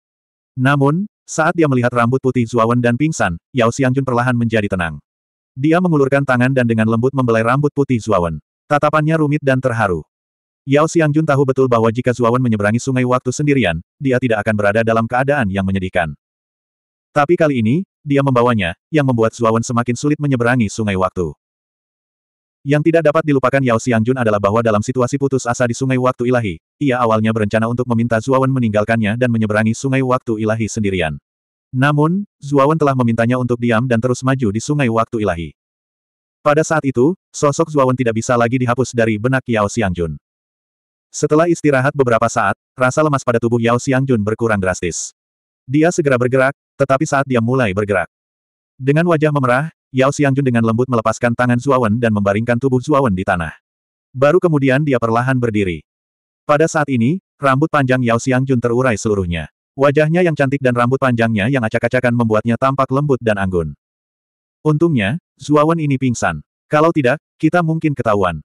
Namun, saat dia melihat rambut putih Zuawan dan pingsan, Yao Xiangjun perlahan menjadi tenang. Dia mengulurkan tangan dan dengan lembut membelai rambut putih Zuawan. Tatapannya rumit dan terharu. Yao Xiangjun tahu betul bahwa jika Zuawan menyeberangi sungai waktu sendirian, dia tidak akan berada dalam keadaan yang menyedihkan. Tapi kali ini, dia membawanya, yang membuat Zuawan semakin sulit menyeberangi sungai waktu. Yang tidak dapat dilupakan Yao Xiangjun adalah bahwa dalam situasi putus asa di sungai waktu ilahi, ia awalnya berencana untuk meminta Zuawan meninggalkannya dan menyeberangi sungai waktu ilahi sendirian. Namun, Zuawan telah memintanya untuk diam dan terus maju di sungai waktu ilahi. Pada saat itu, sosok Zuawan tidak bisa lagi dihapus dari benak Yao Xiangjun. Setelah istirahat beberapa saat, rasa lemas pada tubuh Yao Xiangjun berkurang drastis. Dia segera bergerak, tetapi saat dia mulai bergerak. Dengan wajah memerah, Yao Xiangjun dengan lembut melepaskan tangan Zuawan dan membaringkan tubuh Zuawan di tanah. Baru kemudian dia perlahan berdiri. Pada saat ini, rambut panjang Yao Xiangjun terurai seluruhnya. Wajahnya yang cantik dan rambut panjangnya yang acak-acakan membuatnya tampak lembut dan anggun. Untungnya, Zuawan ini pingsan. Kalau tidak, kita mungkin ketahuan.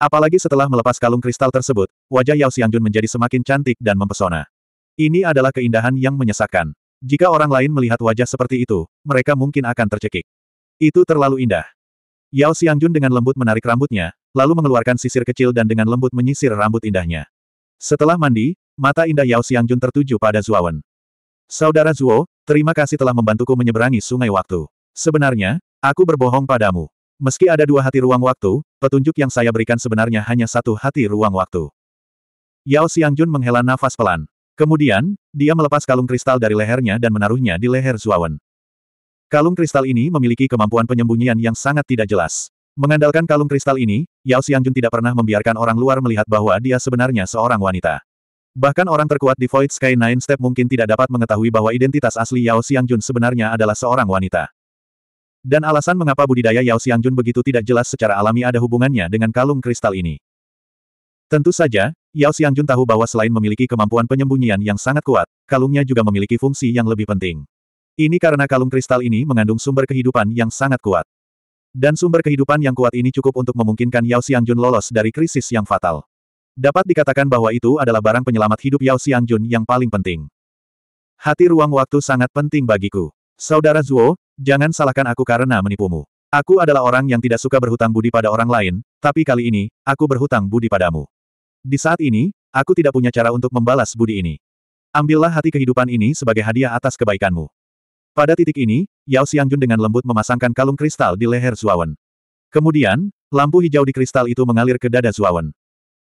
Apalagi setelah melepas kalung kristal tersebut, wajah Yao Xiangjun menjadi semakin cantik dan mempesona. Ini adalah keindahan yang menyesakkan. Jika orang lain melihat wajah seperti itu, mereka mungkin akan tercekik. Itu terlalu indah. Yao Xiangjun dengan lembut menarik rambutnya, lalu mengeluarkan sisir kecil dan dengan lembut menyisir rambut indahnya. Setelah mandi, Mata indah Yao Xiangjun tertuju pada Zuawan. Saudara Zuo, terima kasih telah membantuku menyeberangi sungai waktu. Sebenarnya, aku berbohong padamu. Meski ada dua hati ruang waktu, petunjuk yang saya berikan sebenarnya hanya satu hati ruang waktu. Yao Xiangjun menghela nafas pelan. Kemudian, dia melepas kalung kristal dari lehernya dan menaruhnya di leher Zuawan. Kalung kristal ini memiliki kemampuan penyembunyian yang sangat tidak jelas. Mengandalkan kalung kristal ini, Yao Xiangjun tidak pernah membiarkan orang luar melihat bahwa dia sebenarnya seorang wanita. Bahkan orang terkuat di Void Sky Nine Step mungkin tidak dapat mengetahui bahwa identitas asli Yao Xiangjun sebenarnya adalah seorang wanita. Dan alasan mengapa budidaya Yao Xiangjun begitu tidak jelas secara alami ada hubungannya dengan kalung kristal ini. Tentu saja, Yao Xiangjun tahu bahwa selain memiliki kemampuan penyembunyian yang sangat kuat, kalungnya juga memiliki fungsi yang lebih penting. Ini karena kalung kristal ini mengandung sumber kehidupan yang sangat kuat. Dan sumber kehidupan yang kuat ini cukup untuk memungkinkan Yao Xiangjun lolos dari krisis yang fatal. Dapat dikatakan bahwa itu adalah barang penyelamat hidup Yao Xiangjun yang paling penting. Hati ruang waktu sangat penting bagiku. Saudara Zuo, jangan salahkan aku karena menipumu. Aku adalah orang yang tidak suka berhutang budi pada orang lain, tapi kali ini, aku berhutang budi padamu. Di saat ini, aku tidak punya cara untuk membalas budi ini. Ambillah hati kehidupan ini sebagai hadiah atas kebaikanmu. Pada titik ini, Yao Xiangjun dengan lembut memasangkan kalung kristal di leher Zuawan. Kemudian, lampu hijau di kristal itu mengalir ke dada Zuawan.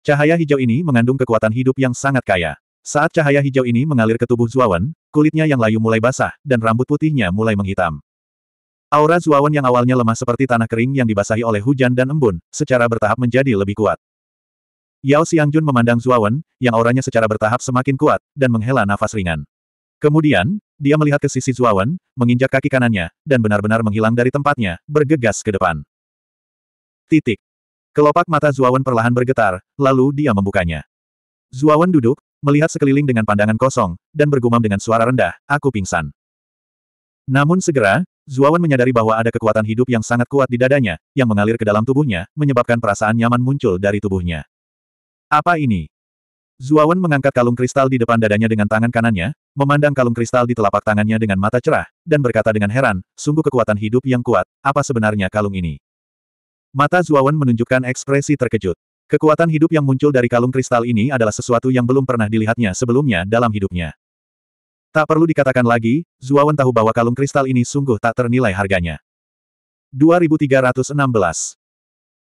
Cahaya hijau ini mengandung kekuatan hidup yang sangat kaya. Saat cahaya hijau ini mengalir ke tubuh Zuawan, kulitnya yang layu mulai basah, dan rambut putihnya mulai menghitam. Aura Zuawan yang awalnya lemah seperti tanah kering yang dibasahi oleh hujan dan embun, secara bertahap menjadi lebih kuat. Yao Xiangjun memandang Zuawan, yang auranya secara bertahap semakin kuat, dan menghela nafas ringan. Kemudian, dia melihat ke sisi Zuawan, menginjak kaki kanannya, dan benar-benar menghilang dari tempatnya, bergegas ke depan. Titik. Kelopak mata Zuawan perlahan bergetar, lalu dia membukanya. Zuawan duduk, melihat sekeliling dengan pandangan kosong, dan bergumam dengan suara rendah, aku pingsan. Namun segera, Zuawan menyadari bahwa ada kekuatan hidup yang sangat kuat di dadanya, yang mengalir ke dalam tubuhnya, menyebabkan perasaan nyaman muncul dari tubuhnya. Apa ini? Zuawan mengangkat kalung kristal di depan dadanya dengan tangan kanannya, memandang kalung kristal di telapak tangannya dengan mata cerah, dan berkata dengan heran, sungguh kekuatan hidup yang kuat, apa sebenarnya kalung ini? Mata Zuawan menunjukkan ekspresi terkejut. Kekuatan hidup yang muncul dari kalung kristal ini adalah sesuatu yang belum pernah dilihatnya sebelumnya dalam hidupnya. Tak perlu dikatakan lagi, Zuawan tahu bahwa kalung kristal ini sungguh tak ternilai harganya. 2316.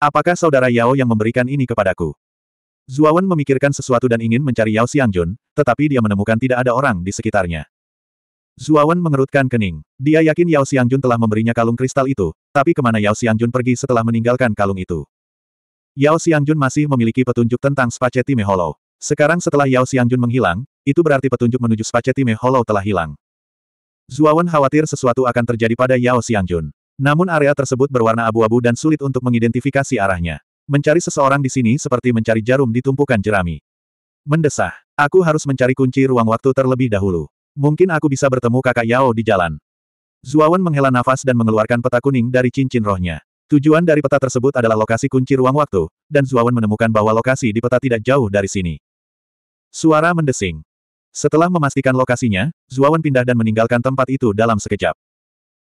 Apakah saudara Yao yang memberikan ini kepadaku? Zuawan memikirkan sesuatu dan ingin mencari Yao Xiangjun, tetapi dia menemukan tidak ada orang di sekitarnya. Zuawan mengerutkan kening. Dia yakin Yao Xiangjun telah memberinya kalung kristal itu, tapi kemana Yao Xiangjun pergi setelah meninggalkan kalung itu? Yao Xiangjun masih memiliki petunjuk tentang Spacetime Hollow. Sekarang setelah Yao Xiangjun menghilang, itu berarti petunjuk menuju Spacetime Hollow telah hilang. Zuawan khawatir sesuatu akan terjadi pada Yao Xiangjun. Namun area tersebut berwarna abu-abu dan sulit untuk mengidentifikasi arahnya. Mencari seseorang di sini seperti mencari jarum di tumpukan jerami. Mendesah, aku harus mencari kunci ruang waktu terlebih dahulu. Mungkin aku bisa bertemu kakak Yao di jalan. Zuawan menghela nafas dan mengeluarkan peta kuning dari cincin rohnya. Tujuan dari peta tersebut adalah lokasi kunci ruang waktu, dan Zuawan menemukan bahwa lokasi di peta tidak jauh dari sini. Suara mendesing. Setelah memastikan lokasinya, Zuawan pindah dan meninggalkan tempat itu dalam sekejap.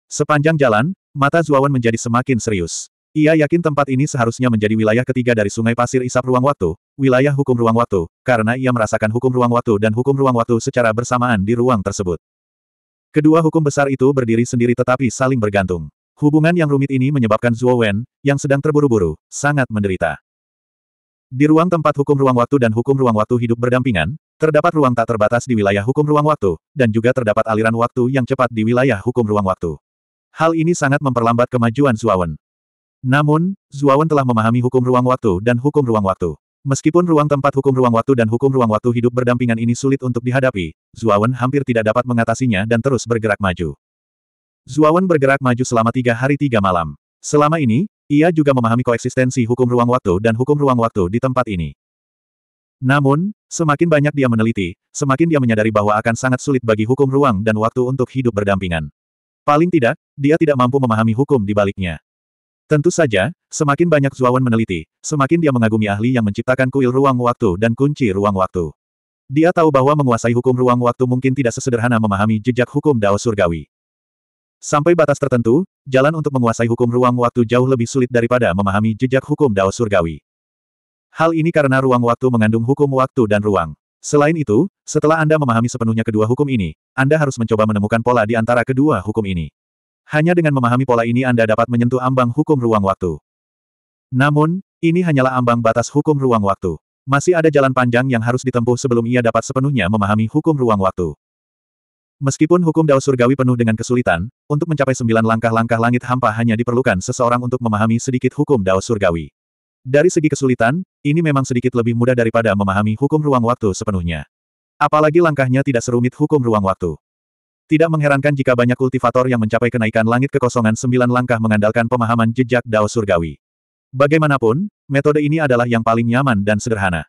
Sepanjang jalan, mata Zuawan menjadi semakin serius. Ia yakin tempat ini seharusnya menjadi wilayah ketiga dari sungai pasir isap ruang waktu, wilayah hukum ruang waktu, karena ia merasakan hukum ruang waktu dan hukum ruang waktu secara bersamaan di ruang tersebut. Kedua hukum besar itu berdiri sendiri tetapi saling bergantung. Hubungan yang rumit ini menyebabkan Zhuo Wen, yang sedang terburu-buru, sangat menderita. Di ruang tempat hukum ruang waktu dan hukum ruang waktu hidup berdampingan, terdapat ruang tak terbatas di wilayah hukum ruang waktu, dan juga terdapat aliran waktu yang cepat di wilayah hukum ruang waktu. Hal ini sangat memperlambat kemajuan Zhuo Wen. Namun, Zuawan telah memahami hukum ruang waktu dan hukum ruang waktu. Meskipun ruang tempat hukum ruang waktu dan hukum ruang waktu hidup berdampingan ini sulit untuk dihadapi, Zuawan hampir tidak dapat mengatasinya dan terus bergerak maju. Zuawan bergerak maju selama tiga hari tiga malam. Selama ini, ia juga memahami koeksistensi hukum ruang waktu dan hukum ruang waktu di tempat ini. Namun, semakin banyak dia meneliti, semakin dia menyadari bahwa akan sangat sulit bagi hukum ruang dan waktu untuk hidup berdampingan. Paling tidak, dia tidak mampu memahami hukum di baliknya. Tentu saja, semakin banyak Zuawan meneliti, semakin dia mengagumi ahli yang menciptakan kuil ruang waktu dan kunci ruang waktu. Dia tahu bahwa menguasai hukum ruang waktu mungkin tidak sesederhana memahami jejak hukum Dao Surgawi. Sampai batas tertentu, jalan untuk menguasai hukum ruang waktu jauh lebih sulit daripada memahami jejak hukum Dao Surgawi. Hal ini karena ruang waktu mengandung hukum waktu dan ruang. Selain itu, setelah Anda memahami sepenuhnya kedua hukum ini, Anda harus mencoba menemukan pola di antara kedua hukum ini. Hanya dengan memahami pola ini Anda dapat menyentuh ambang hukum ruang waktu. Namun, ini hanyalah ambang batas hukum ruang waktu. Masih ada jalan panjang yang harus ditempuh sebelum ia dapat sepenuhnya memahami hukum ruang waktu. Meskipun hukum Dao Surgawi penuh dengan kesulitan, untuk mencapai sembilan langkah-langkah langit hampa hanya diperlukan seseorang untuk memahami sedikit hukum Dao Surgawi. Dari segi kesulitan, ini memang sedikit lebih mudah daripada memahami hukum ruang waktu sepenuhnya. Apalagi langkahnya tidak serumit hukum ruang waktu. Tidak mengherankan jika banyak kultivator yang mencapai kenaikan langit kekosongan sembilan langkah mengandalkan pemahaman jejak Dao Surgawi. Bagaimanapun, metode ini adalah yang paling nyaman dan sederhana.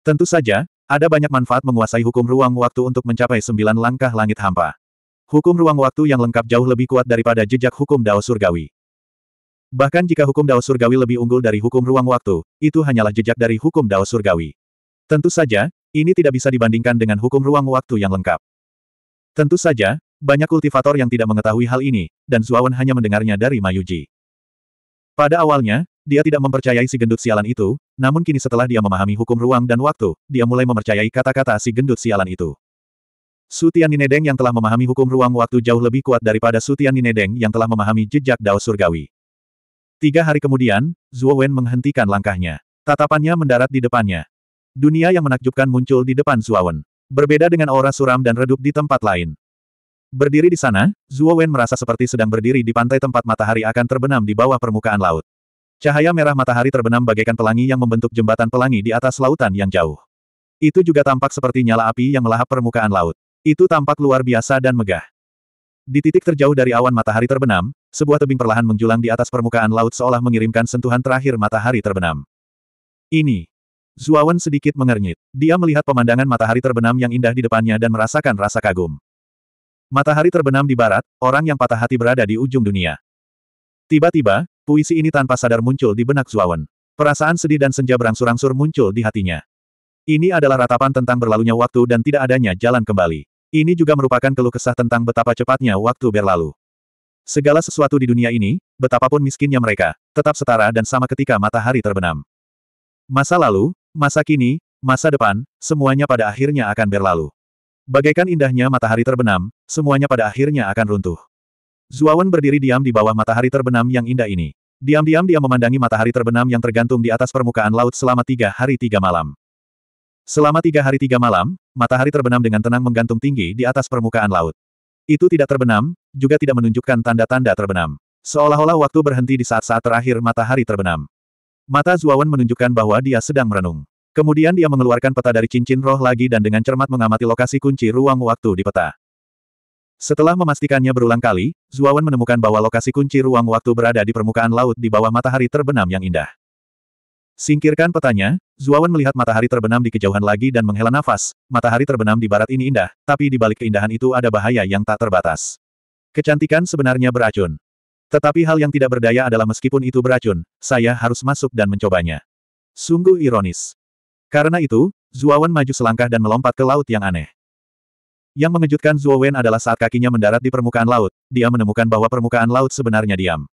Tentu saja, ada banyak manfaat menguasai hukum ruang waktu untuk mencapai sembilan langkah langit hampa. Hukum ruang waktu yang lengkap jauh lebih kuat daripada jejak hukum Dao Surgawi. Bahkan jika hukum Dao Surgawi lebih unggul dari hukum ruang waktu, itu hanyalah jejak dari hukum Dao Surgawi. Tentu saja, ini tidak bisa dibandingkan dengan hukum ruang waktu yang lengkap. Tentu saja, banyak kultivator yang tidak mengetahui hal ini, dan Zuawan hanya mendengarnya dari Mayuji. Pada awalnya, dia tidak mempercayai si gendut sialan itu, namun kini setelah dia memahami hukum ruang dan waktu, dia mulai mempercayai kata-kata si gendut sialan itu. Sutian Ninedeng yang telah memahami hukum ruang waktu jauh lebih kuat daripada Sutian Ninedeng yang telah memahami jejak Dao Surgawi. Tiga hari kemudian, Zuo Wen menghentikan langkahnya. Tatapannya mendarat di depannya. Dunia yang menakjubkan muncul di depan Zuo Wen. Berbeda dengan aura suram dan redup di tempat lain. Berdiri di sana, Zuo Wen merasa seperti sedang berdiri di pantai tempat matahari akan terbenam di bawah permukaan laut. Cahaya merah matahari terbenam bagaikan pelangi yang membentuk jembatan pelangi di atas lautan yang jauh. Itu juga tampak seperti nyala api yang melahap permukaan laut. Itu tampak luar biasa dan megah. Di titik terjauh dari awan matahari terbenam, sebuah tebing perlahan menjulang di atas permukaan laut seolah mengirimkan sentuhan terakhir matahari terbenam. Ini, Zuawan sedikit mengernyit. Dia melihat pemandangan matahari terbenam yang indah di depannya dan merasakan rasa kagum. Matahari terbenam di barat, orang yang patah hati berada di ujung dunia. Tiba-tiba, puisi ini tanpa sadar muncul di benak Zuawan. Perasaan sedih dan senja berangsur-angsur muncul di hatinya. Ini adalah ratapan tentang berlalunya waktu dan tidak adanya jalan kembali. Ini juga merupakan keluh kesah tentang betapa cepatnya waktu berlalu. Segala sesuatu di dunia ini, betapapun miskinnya mereka, tetap setara dan sama ketika matahari terbenam. Masa lalu, Masa kini, masa depan, semuanya pada akhirnya akan berlalu. Bagaikan indahnya matahari terbenam, semuanya pada akhirnya akan runtuh. Zuawan berdiri diam di bawah matahari terbenam yang indah ini. Diam-diam dia memandangi matahari terbenam yang tergantung di atas permukaan laut selama tiga hari tiga malam. Selama tiga hari tiga malam, matahari terbenam dengan tenang menggantung tinggi di atas permukaan laut. Itu tidak terbenam, juga tidak menunjukkan tanda-tanda terbenam. Seolah-olah waktu berhenti di saat-saat terakhir matahari terbenam. Mata Zuawan menunjukkan bahwa dia sedang merenung. Kemudian dia mengeluarkan peta dari cincin roh lagi dan dengan cermat mengamati lokasi kunci ruang waktu di peta. Setelah memastikannya berulang kali, Zuawan menemukan bahwa lokasi kunci ruang waktu berada di permukaan laut di bawah matahari terbenam yang indah. Singkirkan petanya, Zuawan melihat matahari terbenam di kejauhan lagi dan menghela nafas, matahari terbenam di barat ini indah, tapi di balik keindahan itu ada bahaya yang tak terbatas. Kecantikan sebenarnya beracun. Tetapi hal yang tidak berdaya adalah meskipun itu beracun, saya harus masuk dan mencobanya. Sungguh ironis. Karena itu, Zuawan maju selangkah dan melompat ke laut yang aneh. Yang mengejutkan Zuowen adalah saat kakinya mendarat di permukaan laut, dia menemukan bahwa permukaan laut sebenarnya diam.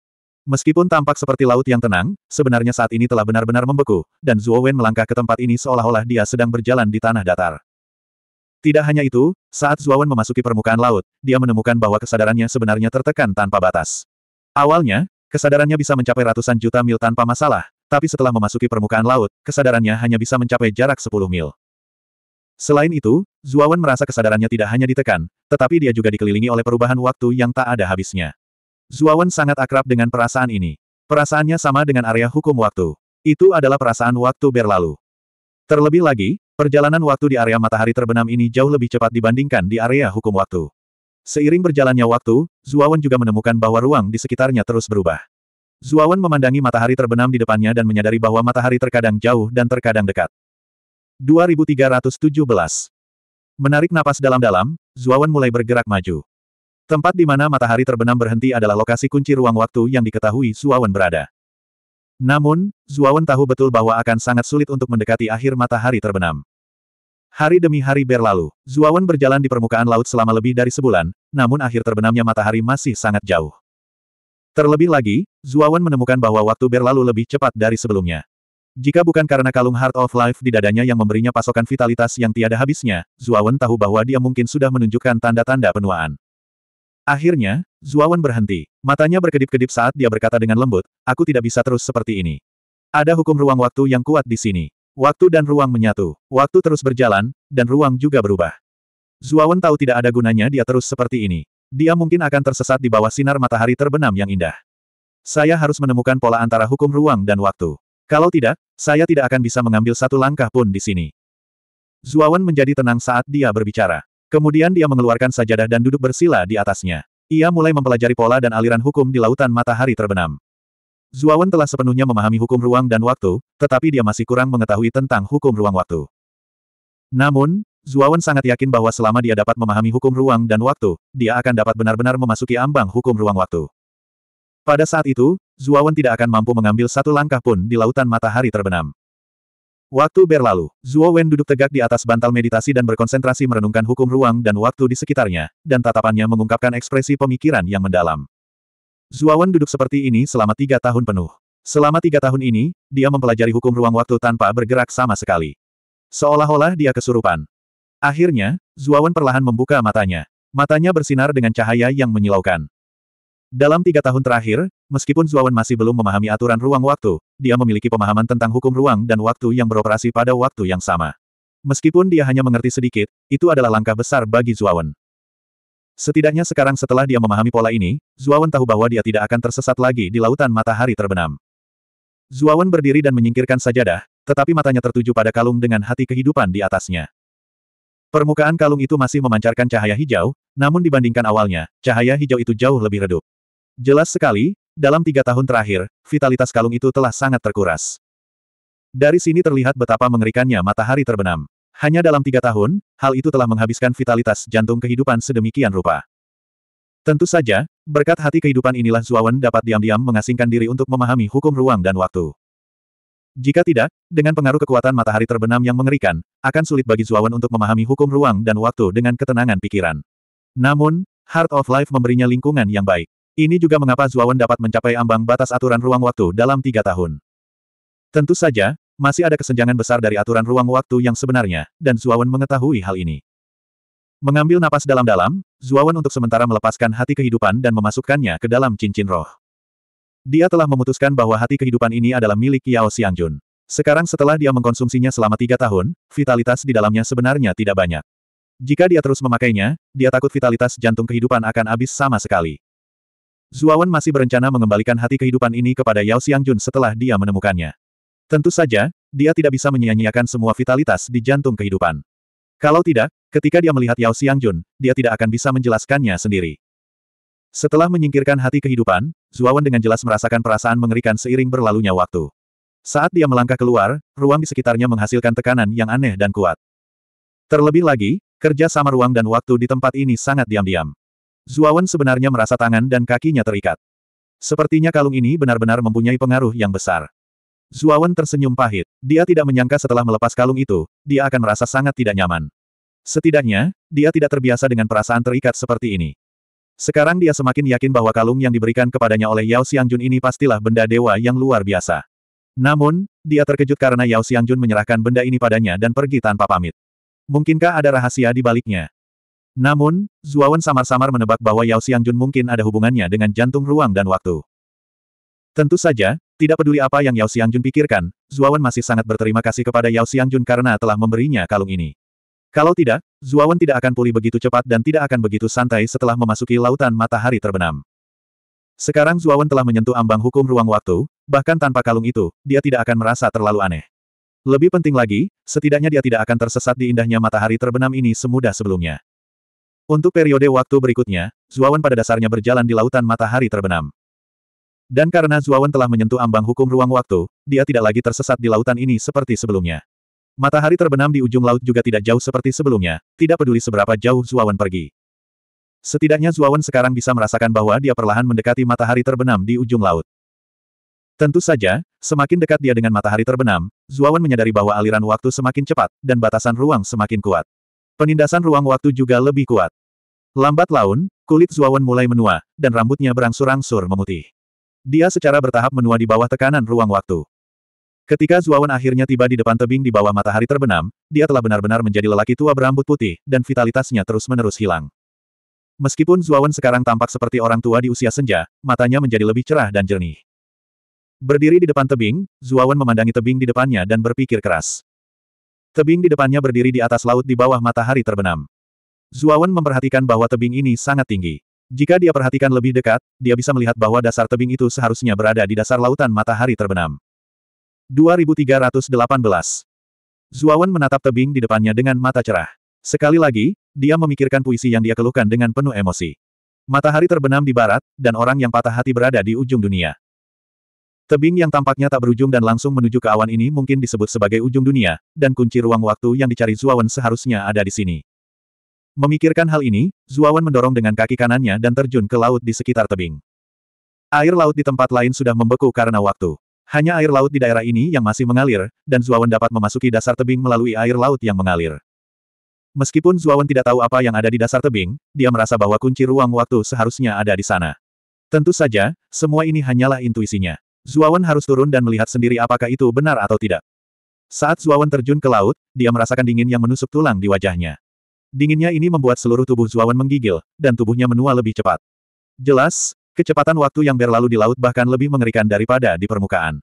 Meskipun tampak seperti laut yang tenang, sebenarnya saat ini telah benar-benar membeku, dan Zuowen melangkah ke tempat ini seolah-olah dia sedang berjalan di tanah datar. Tidak hanya itu, saat Zuowen memasuki permukaan laut, dia menemukan bahwa kesadarannya sebenarnya tertekan tanpa batas. Awalnya, kesadarannya bisa mencapai ratusan juta mil tanpa masalah, tapi setelah memasuki permukaan laut, kesadarannya hanya bisa mencapai jarak 10 mil. Selain itu, Zuawan merasa kesadarannya tidak hanya ditekan, tetapi dia juga dikelilingi oleh perubahan waktu yang tak ada habisnya. Zuawan sangat akrab dengan perasaan ini. Perasaannya sama dengan area hukum waktu. Itu adalah perasaan waktu berlalu. Terlebih lagi, perjalanan waktu di area matahari terbenam ini jauh lebih cepat dibandingkan di area hukum waktu. Seiring berjalannya waktu, Zuawan juga menemukan bahwa ruang di sekitarnya terus berubah. Zuawan memandangi matahari terbenam di depannya dan menyadari bahwa matahari terkadang jauh dan terkadang dekat. 2317 Menarik napas dalam-dalam, Zuawan mulai bergerak maju. Tempat di mana matahari terbenam berhenti adalah lokasi kunci ruang waktu yang diketahui Zuawan berada. Namun, Zuawan tahu betul bahwa akan sangat sulit untuk mendekati akhir matahari terbenam. Hari demi hari berlalu, Zuawan berjalan di permukaan laut selama lebih dari sebulan, namun akhir terbenamnya matahari masih sangat jauh. Terlebih lagi, Zuawan menemukan bahwa waktu berlalu lebih cepat dari sebelumnya. Jika bukan karena kalung Heart of Life di dadanya yang memberinya pasokan vitalitas yang tiada habisnya, Zuawan tahu bahwa dia mungkin sudah menunjukkan tanda-tanda penuaan. Akhirnya, Zuawan berhenti. Matanya berkedip-kedip saat dia berkata dengan lembut, aku tidak bisa terus seperti ini. Ada hukum ruang waktu yang kuat di sini. Waktu dan ruang menyatu, waktu terus berjalan, dan ruang juga berubah. Zuawan tahu tidak ada gunanya dia terus seperti ini. Dia mungkin akan tersesat di bawah sinar matahari terbenam yang indah. Saya harus menemukan pola antara hukum ruang dan waktu. Kalau tidak, saya tidak akan bisa mengambil satu langkah pun di sini. Zuawan menjadi tenang saat dia berbicara. Kemudian dia mengeluarkan sajadah dan duduk bersila di atasnya. Ia mulai mempelajari pola dan aliran hukum di lautan matahari terbenam. Zuawan telah sepenuhnya memahami hukum ruang dan waktu, tetapi dia masih kurang mengetahui tentang hukum ruang waktu. Namun, Zuawan sangat yakin bahwa selama dia dapat memahami hukum ruang dan waktu, dia akan dapat benar-benar memasuki ambang hukum ruang waktu. Pada saat itu, Zuawan tidak akan mampu mengambil satu langkah pun di lautan matahari terbenam. Waktu berlalu, Zuo duduk tegak di atas bantal meditasi dan berkonsentrasi merenungkan hukum ruang dan waktu di sekitarnya, dan tatapannya mengungkapkan ekspresi pemikiran yang mendalam. Zuawan duduk seperti ini selama tiga tahun penuh. Selama tiga tahun ini, dia mempelajari hukum ruang waktu tanpa bergerak sama sekali. Seolah-olah dia kesurupan. Akhirnya, Zuawan perlahan membuka matanya. Matanya bersinar dengan cahaya yang menyilaukan. Dalam tiga tahun terakhir, meskipun Zuawan masih belum memahami aturan ruang waktu, dia memiliki pemahaman tentang hukum ruang dan waktu yang beroperasi pada waktu yang sama. Meskipun dia hanya mengerti sedikit, itu adalah langkah besar bagi Zuawan. Setidaknya sekarang setelah dia memahami pola ini, Zuawan tahu bahwa dia tidak akan tersesat lagi di lautan matahari terbenam. Zuawan berdiri dan menyingkirkan sajadah, tetapi matanya tertuju pada kalung dengan hati kehidupan di atasnya. Permukaan kalung itu masih memancarkan cahaya hijau, namun dibandingkan awalnya, cahaya hijau itu jauh lebih redup. Jelas sekali, dalam tiga tahun terakhir, vitalitas kalung itu telah sangat terkuras. Dari sini terlihat betapa mengerikannya matahari terbenam. Hanya dalam tiga tahun, hal itu telah menghabiskan vitalitas jantung kehidupan sedemikian rupa. Tentu saja, berkat hati kehidupan inilah Zuawan dapat diam-diam mengasingkan diri untuk memahami hukum ruang dan waktu. Jika tidak, dengan pengaruh kekuatan matahari terbenam yang mengerikan, akan sulit bagi Zuawan untuk memahami hukum ruang dan waktu dengan ketenangan pikiran. Namun, Heart of Life memberinya lingkungan yang baik. Ini juga mengapa Zuawan dapat mencapai ambang batas aturan ruang waktu dalam tiga tahun. Tentu saja, masih ada kesenjangan besar dari aturan ruang waktu yang sebenarnya, dan Zuawan mengetahui hal ini. Mengambil napas dalam-dalam, Zuawan untuk sementara melepaskan hati kehidupan dan memasukkannya ke dalam cincin roh. Dia telah memutuskan bahwa hati kehidupan ini adalah milik Yao Xiangjun. Sekarang setelah dia mengkonsumsinya selama tiga tahun, vitalitas di dalamnya sebenarnya tidak banyak. Jika dia terus memakainya, dia takut vitalitas jantung kehidupan akan habis sama sekali. Zuawan masih berencana mengembalikan hati kehidupan ini kepada Yao Xiangjun setelah dia menemukannya. Tentu saja, dia tidak bisa menyia-nyiakan semua vitalitas di jantung kehidupan. Kalau tidak, ketika dia melihat Yao Xiangjun, dia tidak akan bisa menjelaskannya sendiri. Setelah menyingkirkan hati kehidupan, Zuawan dengan jelas merasakan perasaan mengerikan seiring berlalunya waktu. Saat dia melangkah keluar, ruang di sekitarnya menghasilkan tekanan yang aneh dan kuat. Terlebih lagi, kerja sama ruang dan waktu di tempat ini sangat diam-diam. Zuawan sebenarnya merasa tangan dan kakinya terikat. Sepertinya kalung ini benar-benar mempunyai pengaruh yang besar. Zuawan tersenyum pahit. Dia tidak menyangka setelah melepas kalung itu, dia akan merasa sangat tidak nyaman. Setidaknya, dia tidak terbiasa dengan perasaan terikat seperti ini. Sekarang dia semakin yakin bahwa kalung yang diberikan kepadanya oleh Yao Xiangjun ini pastilah benda dewa yang luar biasa. Namun, dia terkejut karena Yao Xiangjun menyerahkan benda ini padanya dan pergi tanpa pamit. Mungkinkah ada rahasia di baliknya? Namun, Zuawan samar-samar menebak bahwa Yao Xiangjun mungkin ada hubungannya dengan jantung ruang dan waktu. Tentu saja, tidak peduli apa yang Yao Xiangjun pikirkan, Zuawan masih sangat berterima kasih kepada Yao Xiangjun karena telah memberinya kalung ini. Kalau tidak, Zuawan tidak akan pulih begitu cepat dan tidak akan begitu santai setelah memasuki lautan matahari terbenam. Sekarang Zuawan telah menyentuh ambang hukum ruang waktu, bahkan tanpa kalung itu, dia tidak akan merasa terlalu aneh. Lebih penting lagi, setidaknya dia tidak akan tersesat di indahnya matahari terbenam ini semudah sebelumnya. Untuk periode waktu berikutnya, Zuawan pada dasarnya berjalan di lautan matahari terbenam. Dan karena Zuawan telah menyentuh ambang hukum ruang waktu, dia tidak lagi tersesat di lautan ini seperti sebelumnya. Matahari terbenam di ujung laut juga tidak jauh seperti sebelumnya, tidak peduli seberapa jauh Zuawan pergi. Setidaknya Zuawan sekarang bisa merasakan bahwa dia perlahan mendekati matahari terbenam di ujung laut. Tentu saja, semakin dekat dia dengan matahari terbenam, Zuawan menyadari bahwa aliran waktu semakin cepat, dan batasan ruang semakin kuat. Penindasan ruang waktu juga lebih kuat. Lambat laun, kulit Zuawan mulai menua, dan rambutnya berangsur-angsur memutih. Dia secara bertahap menua di bawah tekanan ruang waktu. Ketika Zuawan akhirnya tiba di depan tebing di bawah matahari terbenam, dia telah benar-benar menjadi lelaki tua berambut putih, dan vitalitasnya terus-menerus hilang. Meskipun Zuawan sekarang tampak seperti orang tua di usia senja, matanya menjadi lebih cerah dan jernih. Berdiri di depan tebing, Zuawan memandangi tebing di depannya dan berpikir keras. Tebing di depannya berdiri di atas laut di bawah matahari terbenam. Zuawan memperhatikan bahwa tebing ini sangat tinggi. Jika dia perhatikan lebih dekat, dia bisa melihat bahwa dasar tebing itu seharusnya berada di dasar lautan matahari terbenam. 2318 Zuawan menatap tebing di depannya dengan mata cerah. Sekali lagi, dia memikirkan puisi yang dia keluhkan dengan penuh emosi. Matahari terbenam di barat, dan orang yang patah hati berada di ujung dunia. Tebing yang tampaknya tak berujung dan langsung menuju ke awan ini mungkin disebut sebagai ujung dunia, dan kunci ruang waktu yang dicari Zuawan seharusnya ada di sini. Memikirkan hal ini, Zuawan mendorong dengan kaki kanannya dan terjun ke laut di sekitar tebing. Air laut di tempat lain sudah membeku karena waktu. Hanya air laut di daerah ini yang masih mengalir, dan Zuawan dapat memasuki dasar tebing melalui air laut yang mengalir. Meskipun Zuawan tidak tahu apa yang ada di dasar tebing, dia merasa bahwa kunci ruang waktu seharusnya ada di sana. Tentu saja, semua ini hanyalah intuisinya. Zuawan harus turun dan melihat sendiri apakah itu benar atau tidak. Saat Zuawan terjun ke laut, dia merasakan dingin yang menusuk tulang di wajahnya. Dinginnya ini membuat seluruh tubuh Zuawan menggigil, dan tubuhnya menua lebih cepat. Jelas, kecepatan waktu yang berlalu di laut bahkan lebih mengerikan daripada di permukaan.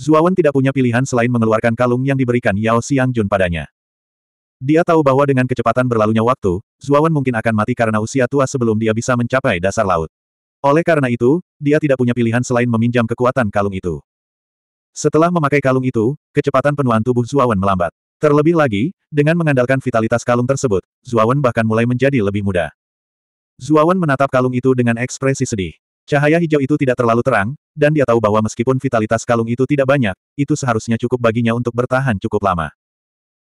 Zuawan tidak punya pilihan selain mengeluarkan kalung yang diberikan Yao Xiang Jun padanya. Dia tahu bahwa dengan kecepatan berlalunya waktu, Zuawan mungkin akan mati karena usia tua sebelum dia bisa mencapai dasar laut. Oleh karena itu, dia tidak punya pilihan selain meminjam kekuatan kalung itu. Setelah memakai kalung itu, kecepatan penuaan tubuh Zuawan melambat. Terlebih lagi, dengan mengandalkan vitalitas kalung tersebut, Zuawan bahkan mulai menjadi lebih muda. Zuawan menatap kalung itu dengan ekspresi sedih. Cahaya hijau itu tidak terlalu terang, dan dia tahu bahwa meskipun vitalitas kalung itu tidak banyak, itu seharusnya cukup baginya untuk bertahan cukup lama.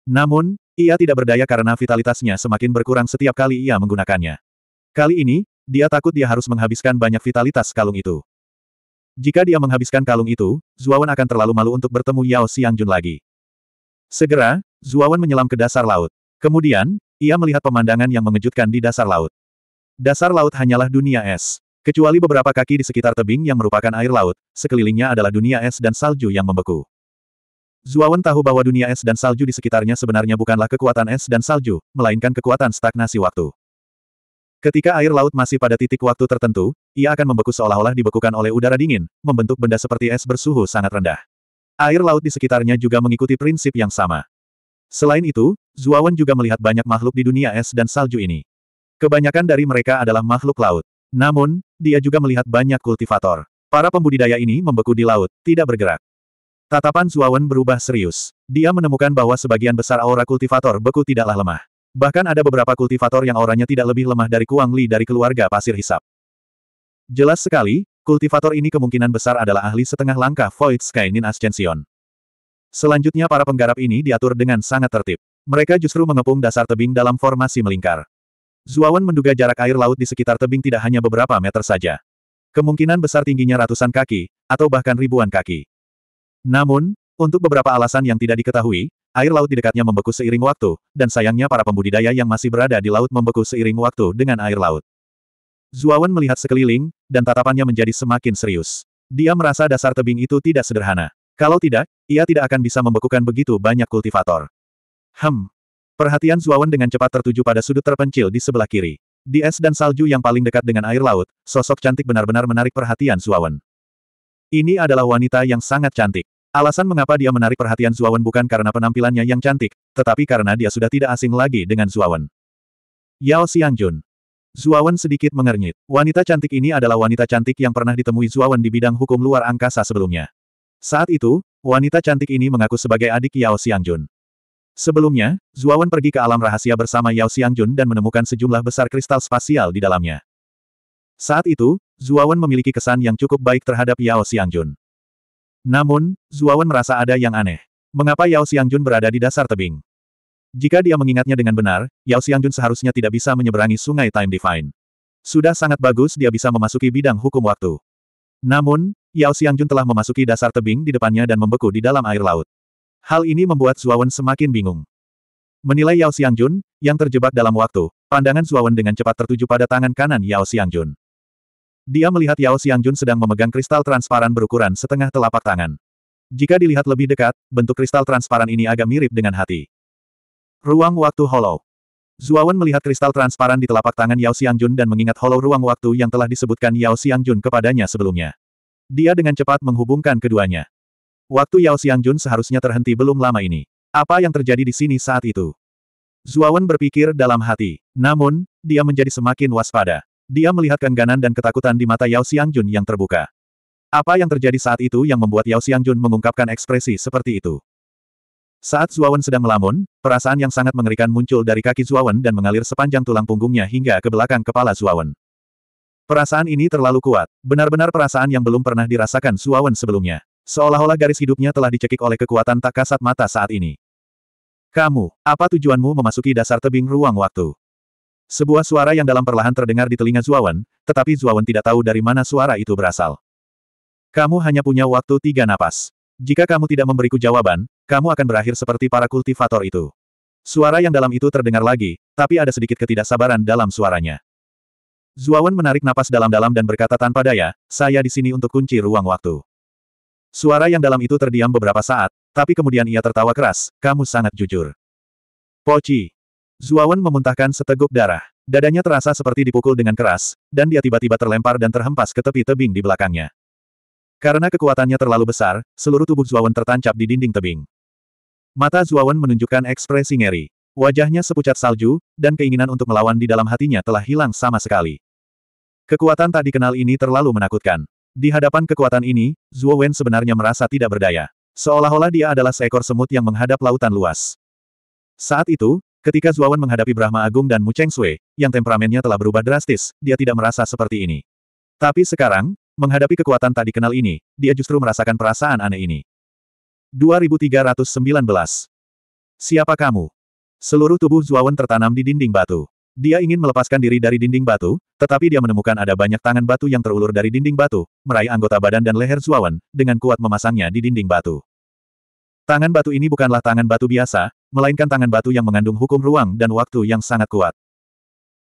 Namun, ia tidak berdaya karena vitalitasnya semakin berkurang setiap kali ia menggunakannya. Kali ini, dia takut dia harus menghabiskan banyak vitalitas kalung itu. Jika dia menghabiskan kalung itu, Zuawan akan terlalu malu untuk bertemu Yao Xiangjun lagi. Segera, Zuawan menyelam ke dasar laut. Kemudian, ia melihat pemandangan yang mengejutkan di dasar laut. Dasar laut hanyalah dunia es. Kecuali beberapa kaki di sekitar tebing yang merupakan air laut, sekelilingnya adalah dunia es dan salju yang membeku. Zuawan tahu bahwa dunia es dan salju di sekitarnya sebenarnya bukanlah kekuatan es dan salju, melainkan kekuatan stagnasi waktu. Ketika air laut masih pada titik waktu tertentu, ia akan membeku seolah-olah dibekukan oleh udara dingin, membentuk benda seperti es bersuhu sangat rendah. Air laut di sekitarnya juga mengikuti prinsip yang sama. Selain itu, Zuawan juga melihat banyak makhluk di dunia es dan salju ini. Kebanyakan dari mereka adalah makhluk laut. Namun, dia juga melihat banyak kultivator. Para pembudidaya ini membeku di laut, tidak bergerak. Tatapan Zuawan berubah serius. Dia menemukan bahwa sebagian besar aura kultivator beku tidaklah lemah. Bahkan ada beberapa kultivator yang auranya tidak lebih lemah dari Kuang Li dari keluarga pasir hisap. Jelas sekali, Kultivator ini kemungkinan besar adalah ahli setengah langkah Void Sky Nin Ascension. Selanjutnya para penggarap ini diatur dengan sangat tertib. Mereka justru mengepung dasar tebing dalam formasi melingkar. Zuawan menduga jarak air laut di sekitar tebing tidak hanya beberapa meter saja. Kemungkinan besar tingginya ratusan kaki, atau bahkan ribuan kaki. Namun, untuk beberapa alasan yang tidak diketahui, air laut di dekatnya membeku seiring waktu, dan sayangnya para pembudidaya yang masih berada di laut membeku seiring waktu dengan air laut. Zuawan melihat sekeliling, dan tatapannya menjadi semakin serius. Dia merasa dasar tebing itu tidak sederhana. Kalau tidak, ia tidak akan bisa membekukan begitu banyak kultivator. Hem. Perhatian Zuawan dengan cepat tertuju pada sudut terpencil di sebelah kiri. Di es dan salju yang paling dekat dengan air laut, sosok cantik benar-benar menarik perhatian Zuawan. Ini adalah wanita yang sangat cantik. Alasan mengapa dia menarik perhatian Zuawan bukan karena penampilannya yang cantik, tetapi karena dia sudah tidak asing lagi dengan Zuawan. Yao Xiangjun. Zuawan sedikit mengernyit. Wanita cantik ini adalah wanita cantik yang pernah ditemui Zuawan di bidang hukum luar angkasa sebelumnya. Saat itu, wanita cantik ini mengaku sebagai adik Yao Xiangjun. Sebelumnya, Zuawan pergi ke alam rahasia bersama Yao Xiangjun dan menemukan sejumlah besar kristal spasial di dalamnya. Saat itu, Zuawan memiliki kesan yang cukup baik terhadap Yao Xiangjun. Namun, Zuawan merasa ada yang aneh. Mengapa Yao Xiangjun berada di dasar tebing? Jika dia mengingatnya dengan benar, Yao Xiangjun seharusnya tidak bisa menyeberangi sungai Time Divine. Sudah sangat bagus dia bisa memasuki bidang hukum waktu. Namun, Yao Xiangjun telah memasuki dasar tebing di depannya dan membeku di dalam air laut. Hal ini membuat Zuawan semakin bingung. Menilai Yao Xiangjun, yang terjebak dalam waktu, pandangan Zuawan dengan cepat tertuju pada tangan kanan Yao Xiangjun. Dia melihat Yao Xiangjun sedang memegang kristal transparan berukuran setengah telapak tangan. Jika dilihat lebih dekat, bentuk kristal transparan ini agak mirip dengan hati. Ruang waktu hollow. Zuawan melihat kristal transparan di telapak tangan Yao Xiangjun dan mengingat hollow ruang waktu yang telah disebutkan Yao Xiangjun kepadanya sebelumnya. Dia dengan cepat menghubungkan keduanya. Waktu Yao Xiangjun seharusnya terhenti belum lama ini. Apa yang terjadi di sini saat itu? Zuawan berpikir dalam hati. Namun, dia menjadi semakin waspada. Dia melihat keengganan dan ketakutan di mata Yao Xiangjun yang terbuka. Apa yang terjadi saat itu yang membuat Yao Xiangjun mengungkapkan ekspresi seperti itu? Saat Zuawan sedang melamun, perasaan yang sangat mengerikan muncul dari kaki Zuawan dan mengalir sepanjang tulang punggungnya hingga ke belakang kepala Zuawan. Perasaan ini terlalu kuat, benar-benar perasaan yang belum pernah dirasakan Zuawan sebelumnya. Seolah-olah garis hidupnya telah dicekik oleh kekuatan tak kasat mata saat ini. Kamu, apa tujuanmu memasuki dasar tebing ruang waktu? Sebuah suara yang dalam perlahan terdengar di telinga Zuawan, tetapi Zuawan tidak tahu dari mana suara itu berasal. Kamu hanya punya waktu tiga napas. Jika kamu tidak memberiku jawaban, kamu akan berakhir seperti para kultivator itu. Suara yang dalam itu terdengar lagi, tapi ada sedikit ketidaksabaran dalam suaranya. Zuawan menarik napas dalam-dalam dan berkata tanpa daya, saya di sini untuk kunci ruang waktu. Suara yang dalam itu terdiam beberapa saat, tapi kemudian ia tertawa keras, kamu sangat jujur. Poci. Zuawan memuntahkan seteguk darah. Dadanya terasa seperti dipukul dengan keras, dan dia tiba-tiba terlempar dan terhempas ke tepi tebing di belakangnya. Karena kekuatannya terlalu besar, seluruh tubuh Zuawan tertancap di dinding tebing. Mata Zuawan menunjukkan ekspresi ngeri. Wajahnya sepucat salju, dan keinginan untuk melawan di dalam hatinya telah hilang sama sekali. Kekuatan tak dikenal ini terlalu menakutkan. Di hadapan kekuatan ini, Zuo Wen sebenarnya merasa tidak berdaya. Seolah-olah dia adalah seekor semut yang menghadap lautan luas. Saat itu, ketika Wen menghadapi Brahma Agung dan Mu Cheng Sui, yang temperamennya telah berubah drastis, dia tidak merasa seperti ini. Tapi sekarang, Menghadapi kekuatan tak dikenal ini, dia justru merasakan perasaan aneh ini. 2319. Siapa kamu? Seluruh tubuh Zuawan tertanam di dinding batu. Dia ingin melepaskan diri dari dinding batu, tetapi dia menemukan ada banyak tangan batu yang terulur dari dinding batu, meraih anggota badan dan leher Zuawan, dengan kuat memasangnya di dinding batu. Tangan batu ini bukanlah tangan batu biasa, melainkan tangan batu yang mengandung hukum ruang dan waktu yang sangat kuat.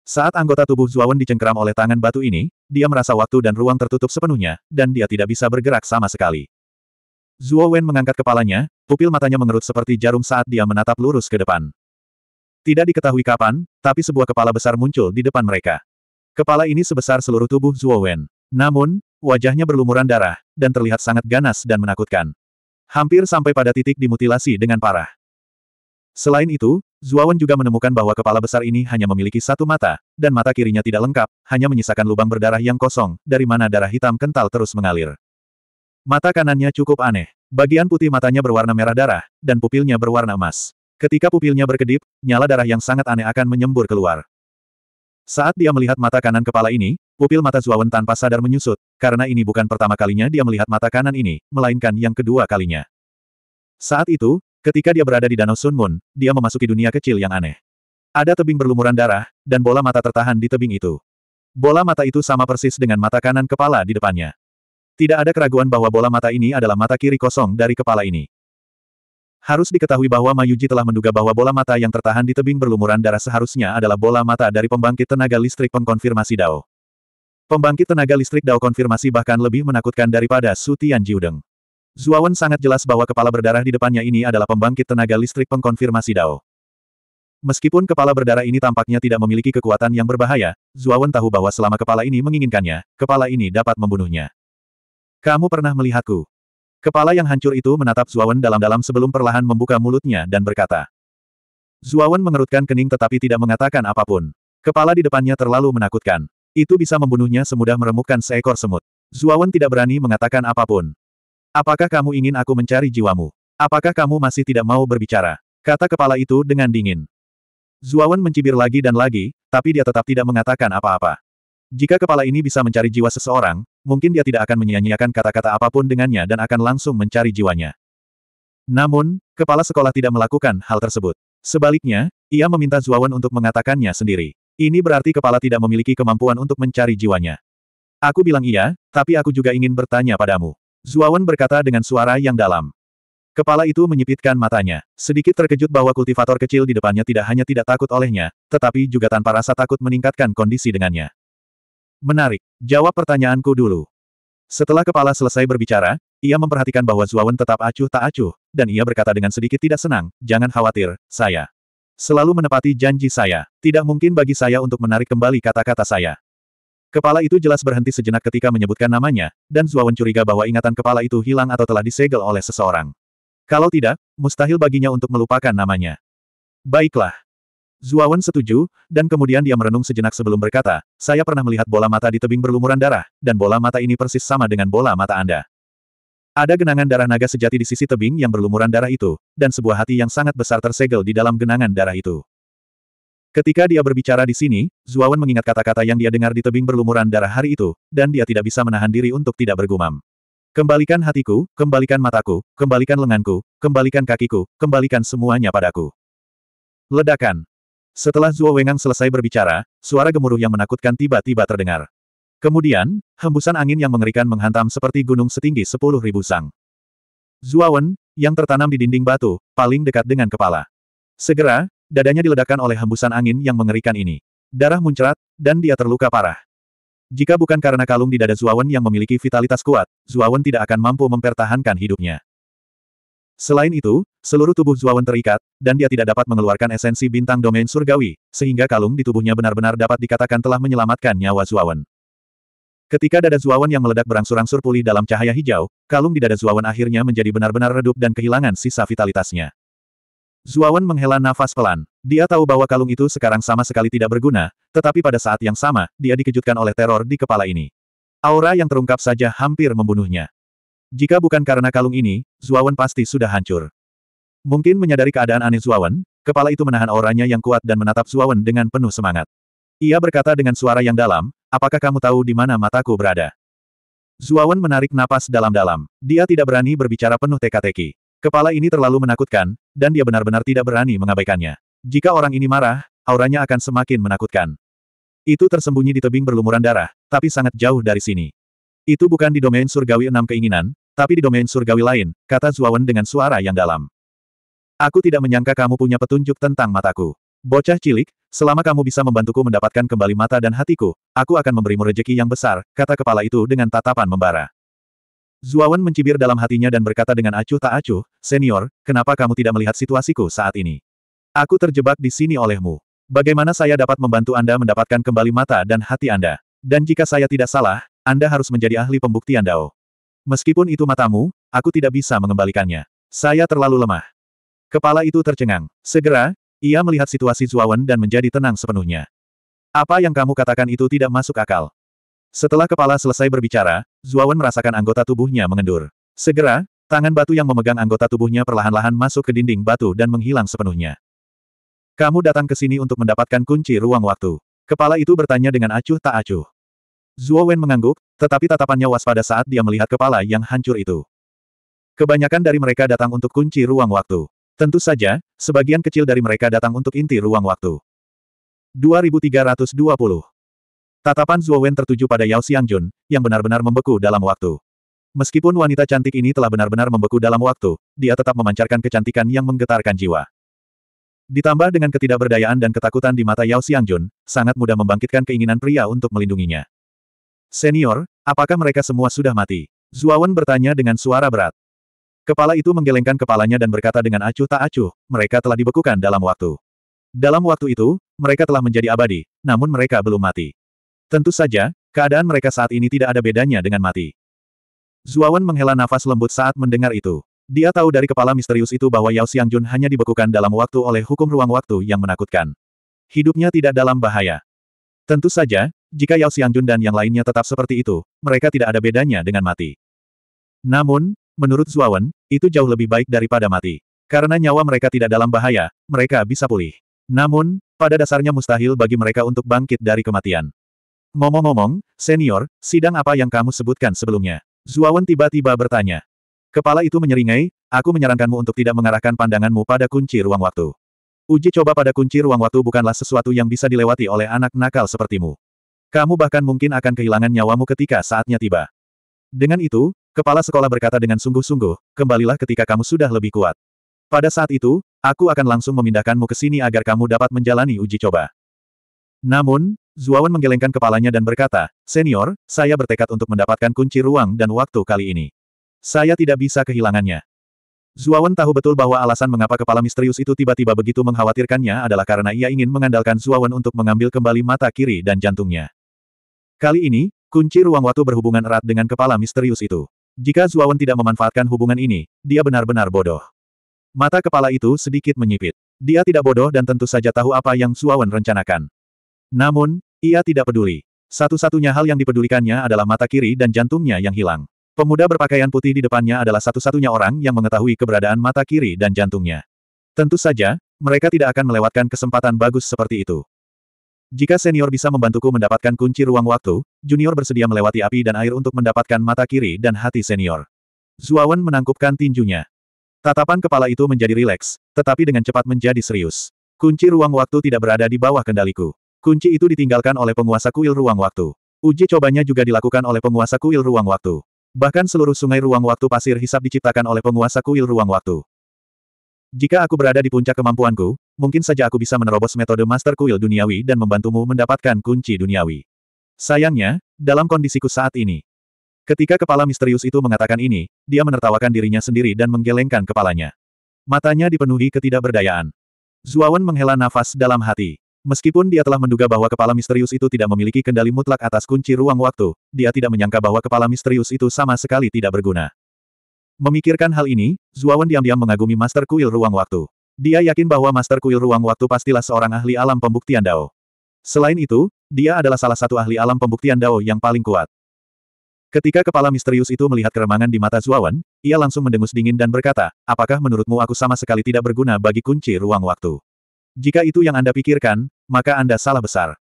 Saat anggota tubuh Zuawan dicengkeram oleh tangan batu ini, dia merasa waktu dan ruang tertutup sepenuhnya, dan dia tidak bisa bergerak sama sekali. Zuawan mengangkat kepalanya, pupil matanya mengerut seperti jarum saat dia menatap lurus ke depan. Tidak diketahui kapan, tapi sebuah kepala besar muncul di depan mereka. Kepala ini sebesar seluruh tubuh Zuowen. Namun, wajahnya berlumuran darah, dan terlihat sangat ganas dan menakutkan. Hampir sampai pada titik dimutilasi dengan parah. Selain itu, Zuawan juga menemukan bahwa kepala besar ini hanya memiliki satu mata, dan mata kirinya tidak lengkap, hanya menyisakan lubang berdarah yang kosong, dari mana darah hitam kental terus mengalir. Mata kanannya cukup aneh. Bagian putih matanya berwarna merah darah, dan pupilnya berwarna emas. Ketika pupilnya berkedip, nyala darah yang sangat aneh akan menyembur keluar. Saat dia melihat mata kanan kepala ini, pupil mata Zuawan tanpa sadar menyusut, karena ini bukan pertama kalinya dia melihat mata kanan ini, melainkan yang kedua kalinya. Saat itu, Ketika dia berada di Danau Sunmun, dia memasuki dunia kecil yang aneh. Ada tebing berlumuran darah, dan bola mata tertahan di tebing itu. Bola mata itu sama persis dengan mata kanan kepala di depannya. Tidak ada keraguan bahwa bola mata ini adalah mata kiri kosong dari kepala ini. Harus diketahui bahwa Mayuji telah menduga bahwa bola mata yang tertahan di tebing berlumuran darah seharusnya adalah bola mata dari pembangkit tenaga listrik pengkonfirmasi Dao. Pembangkit tenaga listrik Dao konfirmasi bahkan lebih menakutkan daripada Su Jiudeng. Zuawan sangat jelas bahwa kepala berdarah di depannya ini adalah pembangkit tenaga listrik pengkonfirmasi Dao. Meskipun kepala berdarah ini tampaknya tidak memiliki kekuatan yang berbahaya, Zuawan tahu bahwa selama kepala ini menginginkannya, kepala ini dapat membunuhnya. Kamu pernah melihatku. Kepala yang hancur itu menatap Zuawan dalam-dalam sebelum perlahan membuka mulutnya dan berkata. Zuawan mengerutkan kening tetapi tidak mengatakan apapun. Kepala di depannya terlalu menakutkan. Itu bisa membunuhnya semudah meremukkan seekor semut. Zuawan tidak berani mengatakan apapun. Apakah kamu ingin aku mencari jiwamu? Apakah kamu masih tidak mau berbicara? Kata kepala itu dengan dingin. Zuawan mencibir lagi dan lagi, tapi dia tetap tidak mengatakan apa-apa. Jika kepala ini bisa mencari jiwa seseorang, mungkin dia tidak akan menyia-nyiakan kata-kata apapun dengannya dan akan langsung mencari jiwanya. Namun, kepala sekolah tidak melakukan hal tersebut. Sebaliknya, ia meminta Zuawan untuk mengatakannya sendiri. Ini berarti kepala tidak memiliki kemampuan untuk mencari jiwanya. Aku bilang iya, tapi aku juga ingin bertanya padamu. Zuawan berkata dengan suara yang dalam. Kepala itu menyipitkan matanya, sedikit terkejut bahwa kultivator kecil di depannya tidak hanya tidak takut olehnya, tetapi juga tanpa rasa takut meningkatkan kondisi dengannya. Menarik, jawab pertanyaanku dulu. Setelah kepala selesai berbicara, ia memperhatikan bahwa Zuawan tetap acuh tak acuh, dan ia berkata dengan sedikit tidak senang, jangan khawatir, saya selalu menepati janji saya. Tidak mungkin bagi saya untuk menarik kembali kata-kata saya. Kepala itu jelas berhenti sejenak ketika menyebutkan namanya, dan Zuawan curiga bahwa ingatan kepala itu hilang atau telah disegel oleh seseorang. Kalau tidak, mustahil baginya untuk melupakan namanya. Baiklah. Zuawan setuju, dan kemudian dia merenung sejenak sebelum berkata, saya pernah melihat bola mata di tebing berlumuran darah, dan bola mata ini persis sama dengan bola mata Anda. Ada genangan darah naga sejati di sisi tebing yang berlumuran darah itu, dan sebuah hati yang sangat besar tersegel di dalam genangan darah itu. Ketika dia berbicara di sini, Zuawan mengingat kata-kata yang dia dengar di tebing berlumuran darah hari itu, dan dia tidak bisa menahan diri untuk tidak bergumam. Kembalikan hatiku, kembalikan mataku, kembalikan lenganku, kembalikan kakiku, kembalikan semuanya padaku. Ledakan. Setelah Zuo Wengang selesai berbicara, suara gemuruh yang menakutkan tiba-tiba terdengar. Kemudian, hembusan angin yang mengerikan menghantam seperti gunung setinggi sepuluh ribu sang. Zuawan, yang tertanam di dinding batu, paling dekat dengan kepala. Segera, Dadanya diledakkan oleh hembusan angin yang mengerikan ini. Darah muncrat, dan dia terluka parah. Jika bukan karena kalung di dada Zuawan yang memiliki vitalitas kuat, Zuawan tidak akan mampu mempertahankan hidupnya. Selain itu, seluruh tubuh Zuawan terikat, dan dia tidak dapat mengeluarkan esensi bintang domain surgawi, sehingga kalung di tubuhnya benar-benar dapat dikatakan telah menyelamatkan nyawa Zuawan. Ketika dada Zuawan yang meledak berangsur-angsur pulih dalam cahaya hijau, kalung di dada Zuawan akhirnya menjadi benar-benar redup dan kehilangan sisa vitalitasnya. Zuawan menghela nafas pelan. Dia tahu bahwa kalung itu sekarang sama sekali tidak berguna, tetapi pada saat yang sama, dia dikejutkan oleh teror di kepala ini. Aura yang terungkap saja hampir membunuhnya. Jika bukan karena kalung ini, Zuawan pasti sudah hancur. Mungkin menyadari keadaan aneh Zuawan, kepala itu menahan auranya yang kuat dan menatap Zuawan dengan penuh semangat. Ia berkata dengan suara yang dalam, apakah kamu tahu di mana mataku berada? Zuawan menarik napas dalam-dalam. Dia tidak berani berbicara penuh teka-teki. Kepala ini terlalu menakutkan, dan dia benar-benar tidak berani mengabaikannya. Jika orang ini marah, auranya akan semakin menakutkan. Itu tersembunyi di tebing berlumuran darah, tapi sangat jauh dari sini. Itu bukan di domain surgawi enam keinginan, tapi di domain surgawi lain, kata Zuawan dengan suara yang dalam. Aku tidak menyangka kamu punya petunjuk tentang mataku. Bocah cilik, selama kamu bisa membantuku mendapatkan kembali mata dan hatiku, aku akan memberimu rejeki yang besar, kata kepala itu dengan tatapan membara. Zuawan mencibir dalam hatinya dan berkata dengan acuh tak acuh, Senior, kenapa kamu tidak melihat situasiku saat ini? Aku terjebak di sini olehmu. Bagaimana saya dapat membantu Anda mendapatkan kembali mata dan hati Anda? Dan jika saya tidak salah, Anda harus menjadi ahli pembuktian Dao. Meskipun itu matamu, aku tidak bisa mengembalikannya. Saya terlalu lemah. Kepala itu tercengang. Segera, ia melihat situasi Zuawan dan menjadi tenang sepenuhnya. Apa yang kamu katakan itu tidak masuk akal. Setelah kepala selesai berbicara, Zuawan merasakan anggota tubuhnya mengendur. Segera, tangan batu yang memegang anggota tubuhnya perlahan-lahan masuk ke dinding batu dan menghilang sepenuhnya. Kamu datang ke sini untuk mendapatkan kunci ruang waktu. Kepala itu bertanya dengan acuh tak acuh. Zuo mengangguk, tetapi tatapannya waspada saat dia melihat kepala yang hancur itu. Kebanyakan dari mereka datang untuk kunci ruang waktu. Tentu saja, sebagian kecil dari mereka datang untuk inti ruang waktu. 2320 Tatapan Zuo Wen tertuju pada Yao Xiangjun, yang benar-benar membeku dalam waktu. Meskipun wanita cantik ini telah benar-benar membeku dalam waktu, dia tetap memancarkan kecantikan yang menggetarkan jiwa. Ditambah dengan ketidakberdayaan dan ketakutan di mata Yao Xiangjun, sangat mudah membangkitkan keinginan pria untuk melindunginya. Senior, apakah mereka semua sudah mati? Zuo Wen bertanya dengan suara berat. Kepala itu menggelengkan kepalanya dan berkata dengan acuh tak acuh, mereka telah dibekukan dalam waktu. Dalam waktu itu, mereka telah menjadi abadi, namun mereka belum mati. Tentu saja, keadaan mereka saat ini tidak ada bedanya dengan mati. Zuawan menghela nafas lembut saat mendengar itu. Dia tahu dari kepala misterius itu bahwa Yao Xiangjun hanya dibekukan dalam waktu oleh hukum ruang waktu yang menakutkan. Hidupnya tidak dalam bahaya. Tentu saja, jika Yao Xiangjun dan yang lainnya tetap seperti itu, mereka tidak ada bedanya dengan mati. Namun, menurut Zuawan, itu jauh lebih baik daripada mati. Karena nyawa mereka tidak dalam bahaya, mereka bisa pulih. Namun, pada dasarnya mustahil bagi mereka untuk bangkit dari kematian. Ngomong-ngomong, senior, sidang apa yang kamu sebutkan sebelumnya? Zuawan tiba-tiba bertanya. Kepala itu menyeringai, aku menyarankanmu untuk tidak mengarahkan pandanganmu pada kunci ruang waktu. Uji coba pada kunci ruang waktu bukanlah sesuatu yang bisa dilewati oleh anak nakal sepertimu. Kamu bahkan mungkin akan kehilangan nyawamu ketika saatnya tiba. Dengan itu, kepala sekolah berkata dengan sungguh-sungguh, kembalilah ketika kamu sudah lebih kuat. Pada saat itu, aku akan langsung memindahkanmu ke sini agar kamu dapat menjalani uji coba. Namun, Zuawan menggelengkan kepalanya dan berkata, Senior, saya bertekad untuk mendapatkan kunci ruang dan waktu kali ini. Saya tidak bisa kehilangannya. Zuawan tahu betul bahwa alasan mengapa kepala misterius itu tiba-tiba begitu mengkhawatirkannya adalah karena ia ingin mengandalkan Zuawan untuk mengambil kembali mata kiri dan jantungnya. Kali ini, kunci ruang waktu berhubungan erat dengan kepala misterius itu. Jika Zuawan tidak memanfaatkan hubungan ini, dia benar-benar bodoh. Mata kepala itu sedikit menyipit. Dia tidak bodoh dan tentu saja tahu apa yang Zuawan rencanakan. Namun, ia tidak peduli. Satu-satunya hal yang dipedulikannya adalah mata kiri dan jantungnya yang hilang. Pemuda berpakaian putih di depannya adalah satu-satunya orang yang mengetahui keberadaan mata kiri dan jantungnya. Tentu saja, mereka tidak akan melewatkan kesempatan bagus seperti itu. Jika senior bisa membantuku mendapatkan kunci ruang waktu, junior bersedia melewati api dan air untuk mendapatkan mata kiri dan hati senior. Zuawan menangkupkan tinjunya. Tatapan kepala itu menjadi rileks, tetapi dengan cepat menjadi serius. Kunci ruang waktu tidak berada di bawah kendaliku. Kunci itu ditinggalkan oleh penguasa kuil ruang waktu. Uji cobanya juga dilakukan oleh penguasa kuil ruang waktu. Bahkan seluruh sungai ruang waktu pasir hisap diciptakan oleh penguasa kuil ruang waktu. Jika aku berada di puncak kemampuanku, mungkin saja aku bisa menerobos metode master kuil duniawi dan membantumu mendapatkan kunci duniawi. Sayangnya, dalam kondisiku saat ini. Ketika kepala misterius itu mengatakan ini, dia menertawakan dirinya sendiri dan menggelengkan kepalanya. Matanya dipenuhi ketidakberdayaan. Zuawan menghela nafas dalam hati. Meskipun dia telah menduga bahwa kepala misterius itu tidak memiliki kendali mutlak atas kunci ruang waktu, dia tidak menyangka bahwa kepala misterius itu sama sekali tidak berguna. Memikirkan hal ini, Zuawan diam-diam mengagumi Master Kuil Ruang Waktu. Dia yakin bahwa Master Kuil Ruang Waktu pastilah seorang ahli alam pembuktian Dao. Selain itu, dia adalah salah satu ahli alam pembuktian Dao yang paling kuat. Ketika kepala misterius itu melihat keremangan di mata Zuawan, ia langsung mendengus dingin dan berkata, apakah menurutmu aku sama sekali tidak berguna bagi kunci ruang waktu? Jika itu yang Anda pikirkan, maka Anda salah besar.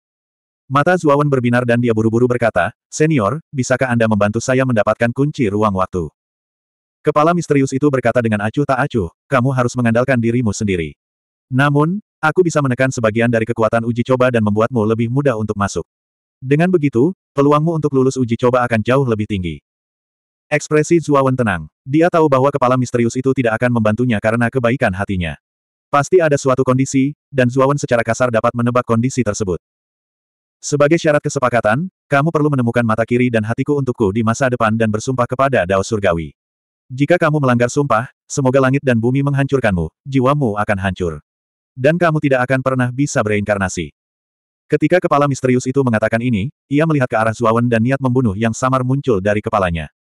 Mata Zuawan berbinar dan dia buru-buru berkata, Senior, bisakah Anda membantu saya mendapatkan kunci ruang waktu? Kepala misterius itu berkata dengan acuh tak acuh, kamu harus mengandalkan dirimu sendiri. Namun, aku bisa menekan sebagian dari kekuatan uji coba dan membuatmu lebih mudah untuk masuk. Dengan begitu, peluangmu untuk lulus uji coba akan jauh lebih tinggi. Ekspresi Zuawan tenang. Dia tahu bahwa kepala misterius itu tidak akan membantunya karena kebaikan hatinya. Pasti ada suatu kondisi, dan Zuawan secara kasar dapat menebak kondisi tersebut. Sebagai syarat kesepakatan, kamu perlu menemukan mata kiri dan hatiku untukku di masa depan dan bersumpah kepada Dao Surgawi. Jika kamu melanggar sumpah, semoga langit dan bumi menghancurkanmu, jiwamu akan hancur. Dan kamu tidak akan pernah bisa bereinkarnasi. Ketika kepala misterius itu mengatakan ini, ia melihat ke arah Zuawan dan niat membunuh yang samar muncul dari kepalanya.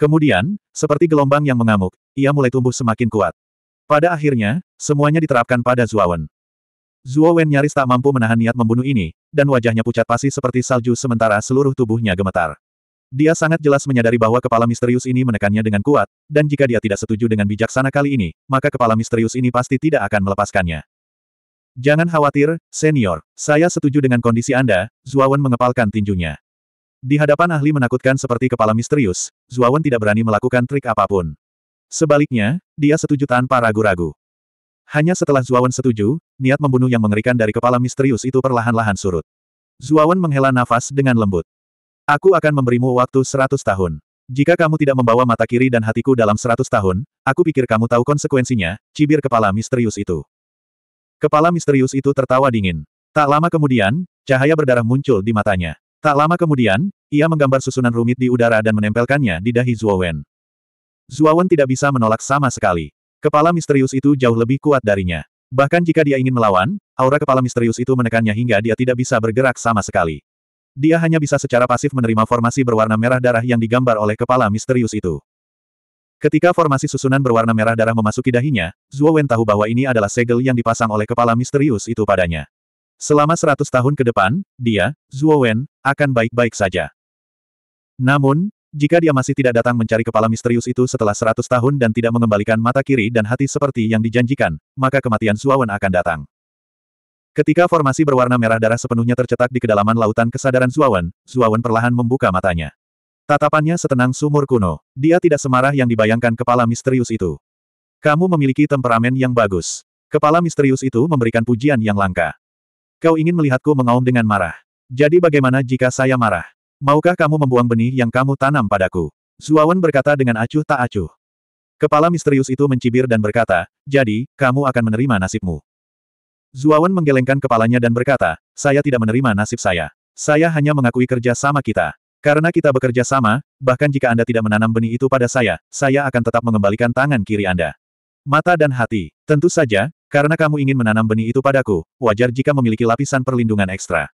Kemudian, seperti gelombang yang mengamuk, ia mulai tumbuh semakin kuat. Pada akhirnya, semuanya diterapkan pada Zuo Wen nyaris tak mampu menahan niat membunuh ini, dan wajahnya pucat pasi seperti salju sementara seluruh tubuhnya gemetar. Dia sangat jelas menyadari bahwa kepala misterius ini menekannya dengan kuat, dan jika dia tidak setuju dengan bijaksana kali ini, maka kepala misterius ini pasti tidak akan melepaskannya. Jangan khawatir, senior. Saya setuju dengan kondisi Anda, Zuawan mengepalkan tinjunya. Di hadapan ahli menakutkan seperti kepala misterius, Zuawan tidak berani melakukan trik apapun. Sebaliknya, dia setuju tanpa ragu-ragu. Hanya setelah Zuawan setuju, niat membunuh yang mengerikan dari kepala misterius itu perlahan-lahan surut. Zuawan menghela nafas dengan lembut. Aku akan memberimu waktu seratus tahun. Jika kamu tidak membawa mata kiri dan hatiku dalam seratus tahun, aku pikir kamu tahu konsekuensinya, cibir kepala misterius itu. Kepala misterius itu tertawa dingin. Tak lama kemudian, cahaya berdarah muncul di matanya. Tak lama kemudian, ia menggambar susunan rumit di udara dan menempelkannya di dahi Zuowen. Zuawan tidak bisa menolak sama sekali. Kepala misterius itu jauh lebih kuat darinya. Bahkan jika dia ingin melawan, aura kepala misterius itu menekannya hingga dia tidak bisa bergerak sama sekali. Dia hanya bisa secara pasif menerima formasi berwarna merah darah yang digambar oleh kepala misterius itu. Ketika formasi susunan berwarna merah darah memasuki dahinya, Zuo tahu bahwa ini adalah segel yang dipasang oleh kepala misterius itu padanya. Selama seratus tahun ke depan, dia, Zuo akan baik-baik saja. Namun, jika dia masih tidak datang mencari kepala misterius itu setelah seratus tahun dan tidak mengembalikan mata kiri dan hati seperti yang dijanjikan, maka kematian Suawan akan datang. Ketika formasi berwarna merah darah sepenuhnya tercetak di kedalaman lautan kesadaran Suawan, Suawan perlahan membuka matanya. Tatapannya setenang sumur kuno. Dia tidak semarah yang dibayangkan kepala misterius itu. Kamu memiliki temperamen yang bagus. Kepala misterius itu memberikan pujian yang langka. Kau ingin melihatku mengaum dengan marah. Jadi bagaimana jika saya marah? Maukah kamu membuang benih yang kamu tanam padaku? Zuawan berkata dengan acuh tak acuh. Kepala misterius itu mencibir dan berkata, jadi, kamu akan menerima nasibmu. Zuawan menggelengkan kepalanya dan berkata, saya tidak menerima nasib saya. Saya hanya mengakui kerja sama kita. Karena kita bekerja sama, bahkan jika Anda tidak menanam benih itu pada saya, saya akan tetap mengembalikan tangan kiri Anda. Mata dan hati. Tentu saja, karena kamu ingin menanam benih itu padaku, wajar jika memiliki lapisan perlindungan ekstra.